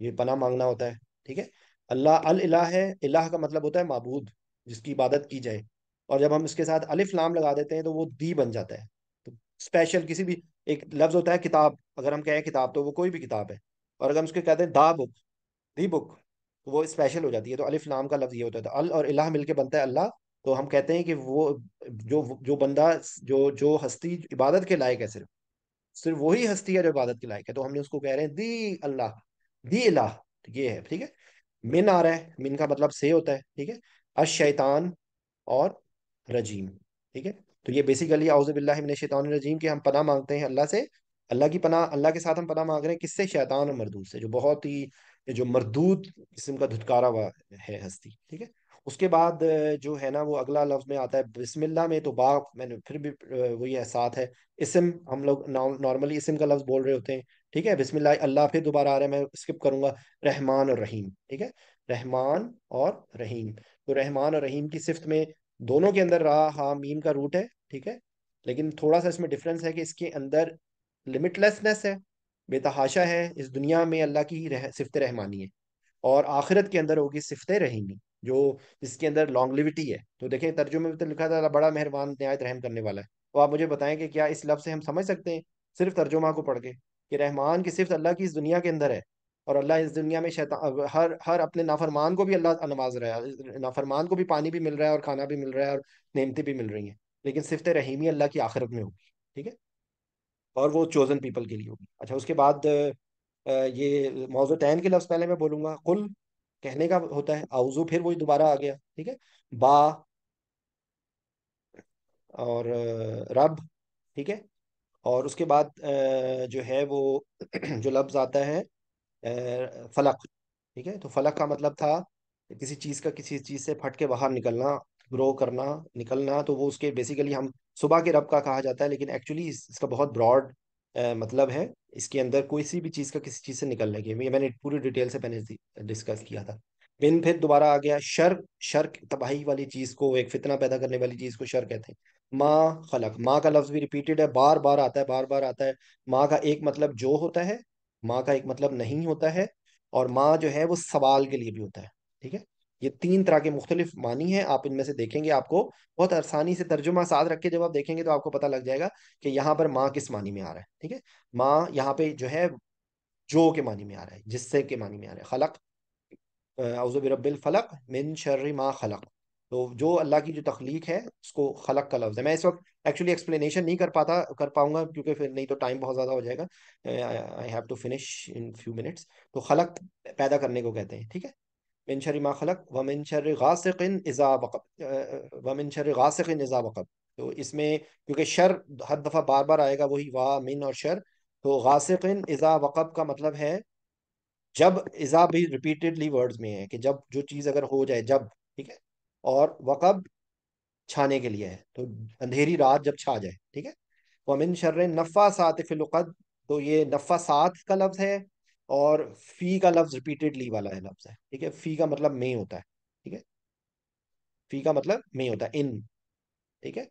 ये पना मांगना होता है ठीक है अल्लाह अल इलाह है इलाह का मतलब होता है मबूद जिसकी इबादत की जाए और जब हम इसके साथ अलिफ लाम लगा देते हैं तो वो दी बन जाता है तो स्पेशल किसी भी एक लफ्ज़ होता है किताब अगर हम कहें किताब तो वो कोई भी किताब है और अगर हम उसके कहते हैं दा बुक दी बुक तो वो स्पेशल हो जाती है तो अलिफ लाम का लफ्ज़ ये होता है तो अल और इलाह मिलके बनता है अल्लाह तो हम कहते हैं कि वो जो जो बंदा जो जो हस्ती इबादत के लायक है सिर्फ सिर्फ वही हस्ती है जो इबादत के लायक है तो हमने उसको कह रहे हैं दी अल्लाह दी इलाह तो ये है ठीक है मिन आ रहा है मिन का मतलब से होता है ठीक है अश शैतान और रजीम ठीक है तो ये बेसिकली आउज़बिल्लामिन शैतान रजीम के हम पना मांगते हैं अल्लाह से अल्लाह की पना अल्लाह के साथ हम पना मांग रहे हैं किससे शैतान और मरदूद से जो बहुत ही ये जो मरदूत किस्म का धुतकारा हुआ है हस्ती ठीक है उसके बाद जो है ना वो अगला लफ्ज में आता है बिस्मिल्लाह में तो बाप मैंने फिर भी वही एहसास है इसम हम लोग नॉर्मली इसम का लफ्ज बोल रहे होते हैं ठीक है बिस्मिल्लाह अल्लाह फिर दोबारा आ रहा है मैं स्किप करूंगा रहमान और रहीम ठीक है रहमान और रहीम तो रहमान और रहीम की सिफ्त में दोनों के अंदर रहा हा मीम का रूट है ठीक है लेकिन थोड़ा सा इसमें डिफरेंस है कि इसके अंदर लिमिटलेसनेस है बेतहाशा है इस दुनिया में अल्लाह की रह, सिफत रहमानी है और आखिरत के अंदर होगी सिफत रहेंगी जो जिसके अंदर लॉन्ग लिविटी है तो देखें तर्जुमे में तो लिखा था बड़ा मेहरबान नहायत रहम करने वाला है तो आप मुझे बताएं कि क्या इस लफ्ज़ से हम समझ सकते हैं सिर्फ तर्जुमा को पढ़ के कि रहमान की सिर्फ अल्लाह की इस दुनिया के अंदर है और अल्लाह इस दुनिया में शैतान हर हर अपने नाफरमान को भी अल्लाह नवाज रहा है नाफरमान को भी पानी भी मिल रहा है और खाना भी मिल रहा है और नेमतें भी मिल रही हैं लेकिन सिफत रहीमी अल्लाह की आखिरत में होगी ठीक है और वो चोजन पीपल के लिए होगी अच्छा उसके बाद ये मौजो तैन के लफ्ज़ पहले मैं बोलूँगा कुल कहने का होता है आउजो फिर वही दोबारा आ गया ठीक है बा और रब ठीक है और उसके बाद जो है वो जो लफ्ज़ आता है फलक ठीक है तो फलक का मतलब था किसी चीज़ का किसी चीज़ से फट के बाहर निकलना ग्रो करना निकलना तो वो उसके बेसिकली हम सुबह के रब का कहा जाता है लेकिन एक्चुअली इसका बहुत ब्रॉड मतलब है इसके अंदर सी भी चीज़ का किसी चीज़ से निकलने के मैंने पूरी डिटेल से मैंने डिस्कस किया था बिन फिर दोबारा आ गया शर शर तबाही वाली चीज़ को एक फितना पैदा करने वाली चीज़ को शर कहते हैं माँ खलक माँ का लफ्ज़ भी रिपीटेड है बार बार आता है बार बार आता है माँ का एक मतलब जो होता है माँ का एक मतलब नहीं होता है और माँ जो है वो सवाल के लिए भी होता है ठीक है ये तीन तरह के मुख्तलिफ मानी है आप इनमें से देखेंगे आपको बहुत आसानी से तर्जुमा साथ रख के जब आप देखेंगे तो आपको पता लग जाएगा कि यहाँ पर माँ किस मानी में आ रहा है ठीक है माँ यहाँ पे जो है जो के मानी में आ रहा है जिससे के मानी में आ रहा है खलक अवज़बिरबिल फलक मिन शर्र माँ खलक तो जो अल्लाह की जो तख्लीक है उसको खलक का लफ्ज़ है मैं इस वक्त एक्चुअली एक्सप्लेनेशन नहीं कर पाता कर पाऊंगा क्योंकि फिर नहीं तो टाइम बहुत ज़्यादा हो जाएगा I have to finish in few minutes तो खलक पैदा करने को कहते हैं ठीक है من شر ما خلق ومن شر غاسق اذا وقب वक़ब شر غاسق اذا وقب वक़ब तो इसमें क्योंकि शर हर दफ़ा बार बार आएगा वही वाह मिन और शर तो गासिकिन इजा वक़ब का मतलब है जब इजा भी रिपीटेडली वर्ड्स में है कि जब जो चीज़ अगर हो जाए जब ठीक है और वक़ब छाने के लिए है तो अंधेरी रात जब छा जाए ठीक है वमिन शर्र नफ़ा सात फिलुक़द तो ये नफ़ा सात का लफ्ज़ है और फी का लफ्ज रिपीटेडली वाला है लफ्ज है ठीक है फी का मतलब मे होता है ठीक है फी का मतलब मे होता है इन ठीक है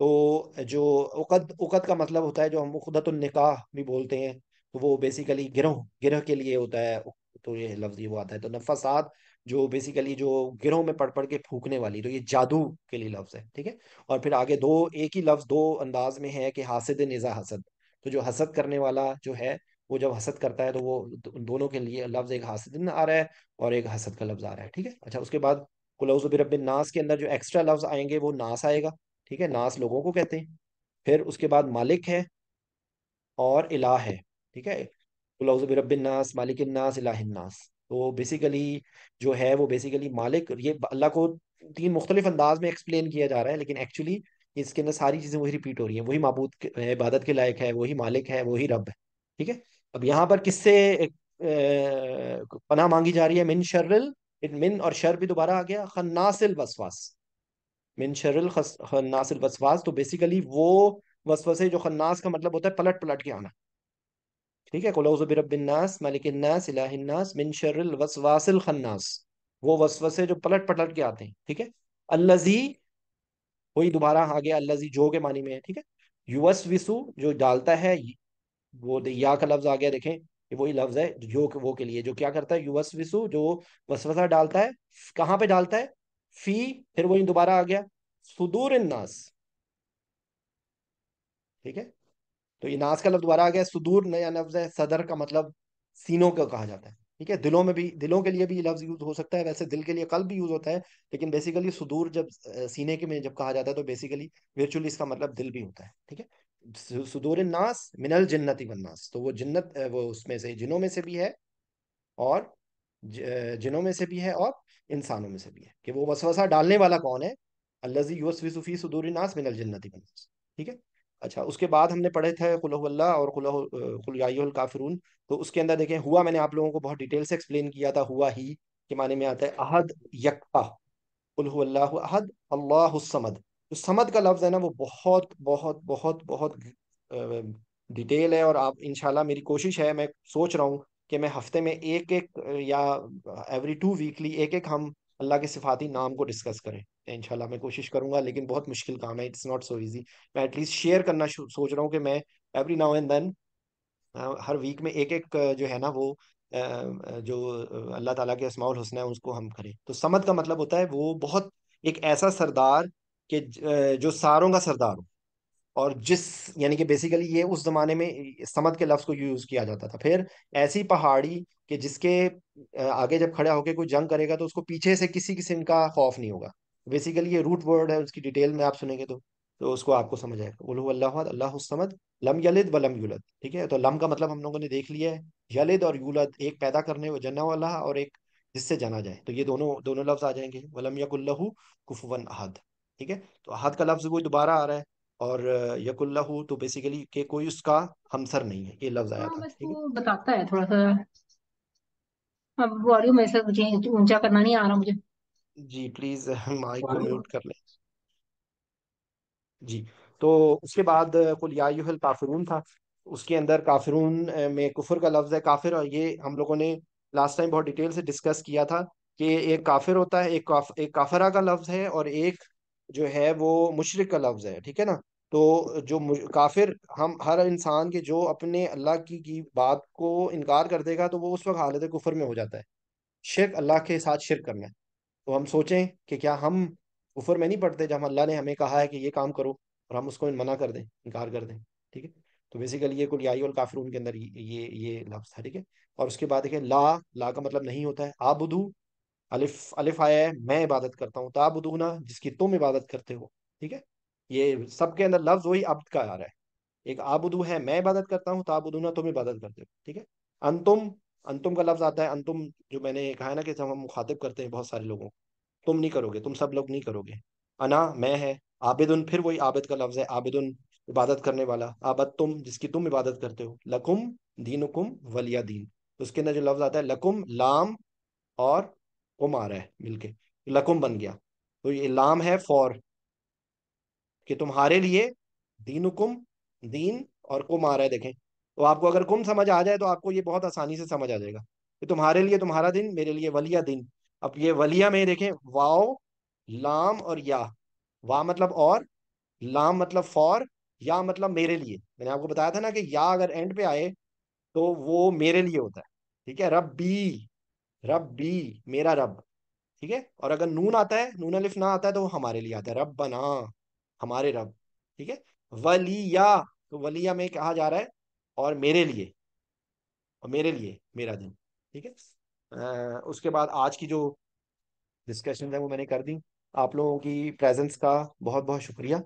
तो जो उकद उकद का मतलब होता है जो हम निकाह भी बोलते हैं तो वो बेसिकली गिरोह गिरह के लिए होता है तो ये लफ्ज वो आता है तो नफसात जो बेसिकली जो गिरोह में पढ़ पढ़ के फूकने वाली तो ये जादू के लिए लफ्ज है ठीक है और फिर आगे दो एक ही लफ्ज दो अंदाज में है कि हासिद निजा हसद तो जो हसद करने वाला जो है वो जब हसद करता है तो वो दोनों के लिए लफ्ज़ एक हासदिन आ रहा है और एक हसद का लफ्ज़ आ रहा है ठीक है अच्छा उसके बाद कुलौज़बिरब नास के अंदर जो एक्स्ट्रा लफ्ज़ आएंगे वो नास आएगा ठीक है नास लोगों को कहते हैं फिर उसके बाद मालिक है और इला है ठीक है कुलौज़बिरबनास मालिकन्नास इलास तो बेसिकली जो है वो बेसिकली मालिक ये अल्लाह को तीन मुख्तलिफ अंदाज में एक्सप्लेन किया जा रहा है लेकिन एक्चुअली इसके अंदर सारी चीज़ें वही रिपीट हो रही हैं वही मबूद इबादत के लायक है वही मालिक है वही रब है ठीक है अब यहाँ पर किससे पनाह मांगी जा रही है मिन शर्रिल मिन और शर भी दोबारा आ गया खन्नासिल वसवास मिन शर्रिल खन्नासिल वसवास तो बेसिकली वो वसवसे जो खन्नास का मतलब होता है पलट पलट के आना ठीक है कोलाउज़बिरबिन्नास मलिकन्नास इलाहिन्नास मिन शर्रिल वसवासिल खन्नास वो वसवसे जो पलट पलट के आते हैं ठीक है अल्लजी वही दोबारा आ गया अल्लजी जो के मानी में है ठीक है युवस विसु जो डालता है वो या का लफ्ज आ गया देखें वही लफ्ज है जो वो के लिए जो क्या करता है युवस विसु जो वसवसा डालता है कहाँ पे डालता है फी फिर वही दोबारा आ गया सुदूर नास ठीक है तो ये नास का लफ्ज दोबारा आ गया सुदूर नया लफ्ज है सदर का मतलब सीनों को कहा जाता है ठीक है दिलों में भी दिलों के लिए भी लफ्ज यूज हो सकता है वैसे दिल के लिए कल भी यूज होता है लेकिन बेसिकली सुदूर जब सीने के में जब कहा जाता है तो बेसिकली वर्चुअली इसका मतलब दिल भी होता है ठीक है सुदूर नास मिनल जन्नति वन्नास तो वो जन्नत वो उसमें से जिनों में से भी है और जिनों में से भी है और इंसानों में से भी है कि वो वसवसा डालने वाला कौन है अल्लाजी यूसफी सुदूर नास मिनल जन्नति वन्नास ठीक है अच्छा उसके बाद हमने पढ़े थे कुल्ला और कुल्ल काफिरून तो उसके अंदर देखें हुआ मैंने आप लोगों को बहुत डिटेल से एक्सप्लेन किया था हुआ ही के माने में आता है अहद यकता अहद अल्लाह समद तो समद का लफ्ज़ है ना वो बहुत बहुत बहुत बहुत हम्म। डिटेल है और आप इनशाला मेरी कोशिश है मैं सोच रहा हूँ कि मैं हफ्ते में एक एक या एवरी टू वीकली एक एक हम अल्लाह के सिफाती नाम को डिस्कस करें इनशाला मैं कोशिश करूंगा लेकिन बहुत मुश्किल काम है इट्स नॉट सो इजी मैं एटलीस्ट शेयर करना सोच रहा हूँ कि मैं एवरी नाउ एंड देन हर वीक में एक एक जो है ना वो जो अल्लाह ताला के असमाउल हसन है उसको हम करें तो समद का मतलब होता है वो बहुत एक ऐसा सरदार कि जो सारों का सरदार हो और जिस यानी कि बेसिकली ये उस जमाने में समद के लफ्ज़ को यूज़ किया जाता था फिर ऐसी पहाड़ी कि जिसके आगे जब खड़ा होकर कोई जंग करेगा तो उसको पीछे से किसी किस्म का खौफ नहीं होगा बेसिकली ये रूट वर्ड है उसकी डिटेल में आप सुनेंगे तो तो उसको आपको समझ आएगा अल्लाह अल्लाह समद लम यलिद व लम यूलद ठीक है तो लम का मतलब हम लोगों ने देख लिया है यलिद और यूलद एक पैदा करने वो जन्ना वाला और एक जिससे जाना जाए तो ये दोनों दोनों लफ्ज़ आ जाएंगे वलम यकुल्लहु कुफवन अहद ठीक है तो अहद का लफ्ज़ वो दोबारा आ रहा है और यकुल्लहू तो बेसिकली के कोई उसका हमसर नहीं है ये लफ्ज़ आया हाँ, था ठीक है बताता है थोड़ा सा अब वॉल्यूम मुझे ऊंचा करना नहीं आ रहा मुझे जी प्लीज माइक को म्यूट कर लें जी तो उसके बाद कुल यायुहल काफिरून था उसके अंदर काफिरून में कुफर का लफ्ज़ है काफिर और ये हम लोगों ने लास्ट टाइम बहुत डिटेल से डिस्कस किया था कि एक काफिर होता है एक काफ, एक काफरा का लफ्ज़ है और एक जो है वो मुशरक का लफ्ज़ है ठीक है ना तो जो काफिर हम हर इंसान के जो अपने अल्लाह की, की बात को इनकार कर देगा तो वो उस वक्त हालत कुफर में हो जाता है शिरक अल्लाह के साथ शिरक करना है तो हम सोचें कि क्या हम कुफर में नहीं पढ़ते जब अल्लाह ने हमें कहा है कि ये काम करो और हम उसको मना कर दें इनकार कर दें ठीक है तो बेसिकली ये कुल याई और काफिर उनके अंदर ये ये लफ्ज़ था ठीक है और उसके बाद देखें ला ला का मतलब नहीं होता है आबुधू अलिफ अलिफ आया है मैं इबादत करता हूँ ताबुदूना जिसकी तुम इबादत करते हो ठीक है ये सबके अंदर लफ्ज वही अब्द का आ रहा है एक आबुदू है मैं इबादत करता हूँ ताबुदूना तुम इबादत करते हो ठीक है अंतुम अंतुम का लफ्ज आता है अंतुम जो मैंने कहा है ना कि हम मुखातिब करते हैं बहुत सारे लोगों को तुम नहीं करोगे तुम सब लोग नहीं करोगे अना मैं है आबिदुन फिर वही आबिद का लफ्ज है आबिदुन इबादत करने वाला आबद तुम जिसकी तुम इबादत करते हो लकुम दीन उकुम वलिया दीन तो उसके अंदर जो लफ्ज आता है लकुम लाम और कुम आ रहा है मिलके लकुम बन गया तो ये लाम है फॉर कि तुम्हारे लिए कुम दीन और कुम आ रहा है देखें तो आपको अगर कुम समझ आ जाए तो आपको ये बहुत आसानी से समझ आ जाएगा कि तुम्हारे लिए तुम्हारा दिन मेरे लिए वलिया दिन अब ये वलिया में देखें वाओ लाम और या वाह मतलब और लाम मतलब फॉर या मतलब मेरे लिए मैंने आपको बताया था ना कि या अगर एंड पे आए तो वो मेरे लिए होता है ठीक है रब्बी रब बी मेरा रब ठीक है और अगर नून आता है नून अलिफ ना आता है तो वो हमारे लिए आता है रब बना हमारे रब ठीक है वलिया तो वलिया में कहा जा रहा है और मेरे लिए और मेरे लिए मेरा दिन ठीक है उसके बाद आज की जो डिस्कशन है वो मैंने कर दी आप लोगों की प्रेजेंस का बहुत बहुत शुक्रिया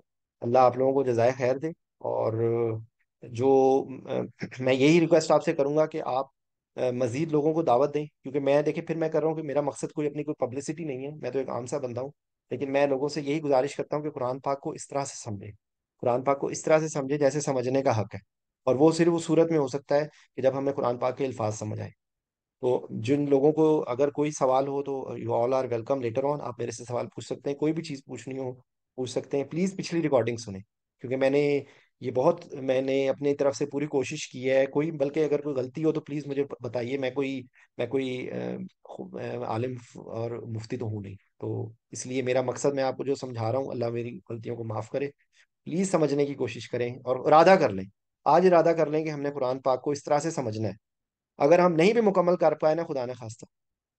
अल्लाह आप लोगों को जजाय खैर दे और जो मैं यही रिक्वेस्ट आपसे करूँगा कि आप मज़ीद लोगों को दावत दें क्योंकि मैं देखे फिर मैं कर रहा हूँ कि मेरा मकसद कोई अपनी कोई पब्लिसिटी नहीं है मैं तो एक आम सा बंदा हूँ लेकिन मैं लोगों से यही गुजारिश करता हूँ कि कुरान पाक को इस तरह से समझें कुरान पाक को इस तरह से समझें जैसे समझने का हक है और वो सिर्फ उस सूरत में हो सकता है कि जब हमें कुरान पाक के अल्फाज समझ आए तो जिन लोगों को अगर कोई सवाल हो तो you all are welcome later on आप मेरे से सवाल पूछ सकते हैं कोई भी चीज़ पूछनी हो पूछ सकते हैं प्लीज़ पिछली रिकॉर्डिंग सुने क्योंकि मैंने ये बहुत मैंने अपनी तरफ से पूरी कोशिश की है कोई बल्कि अगर कोई गलती हो तो प्लीज़ मुझे बताइए मैं कोई मैं कोई आलिम और मुफ्ती तो हूँ नहीं तो इसलिए मेरा मकसद मैं आपको जो समझा रहा हूँ अल्लाह मेरी गलतियों को माफ़ करे प्लीज़ समझने की कोशिश करें और इरादा कर लें आज इरादा कर लें कि हमने कुरान पाक को इस तरह से समझना है अगर हम नहीं भी मुकम्मल कर पाए ना खुदा ने खास्ता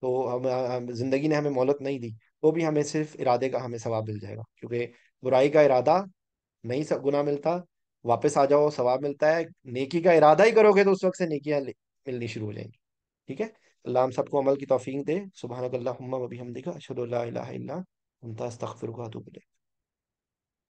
तो हम, हम ज़िंदगी ने हमें मोहलत नहीं दी तो भी हमें सिर्फ इरादे का हमें सवाब मिल जाएगा क्योंकि बुराई का इरादा नहीं गुना मिलता वापस आ जाओ सवाब मिलता है नेकी का इरादा ही करोगे तो उस वक्त से नेकियां मिलनी शुरू हो जाएंगी ठीक है अल्लाह हम सबको अमल की तोफीक दे सुबह अल्लाह हम अभी हम देखा अशद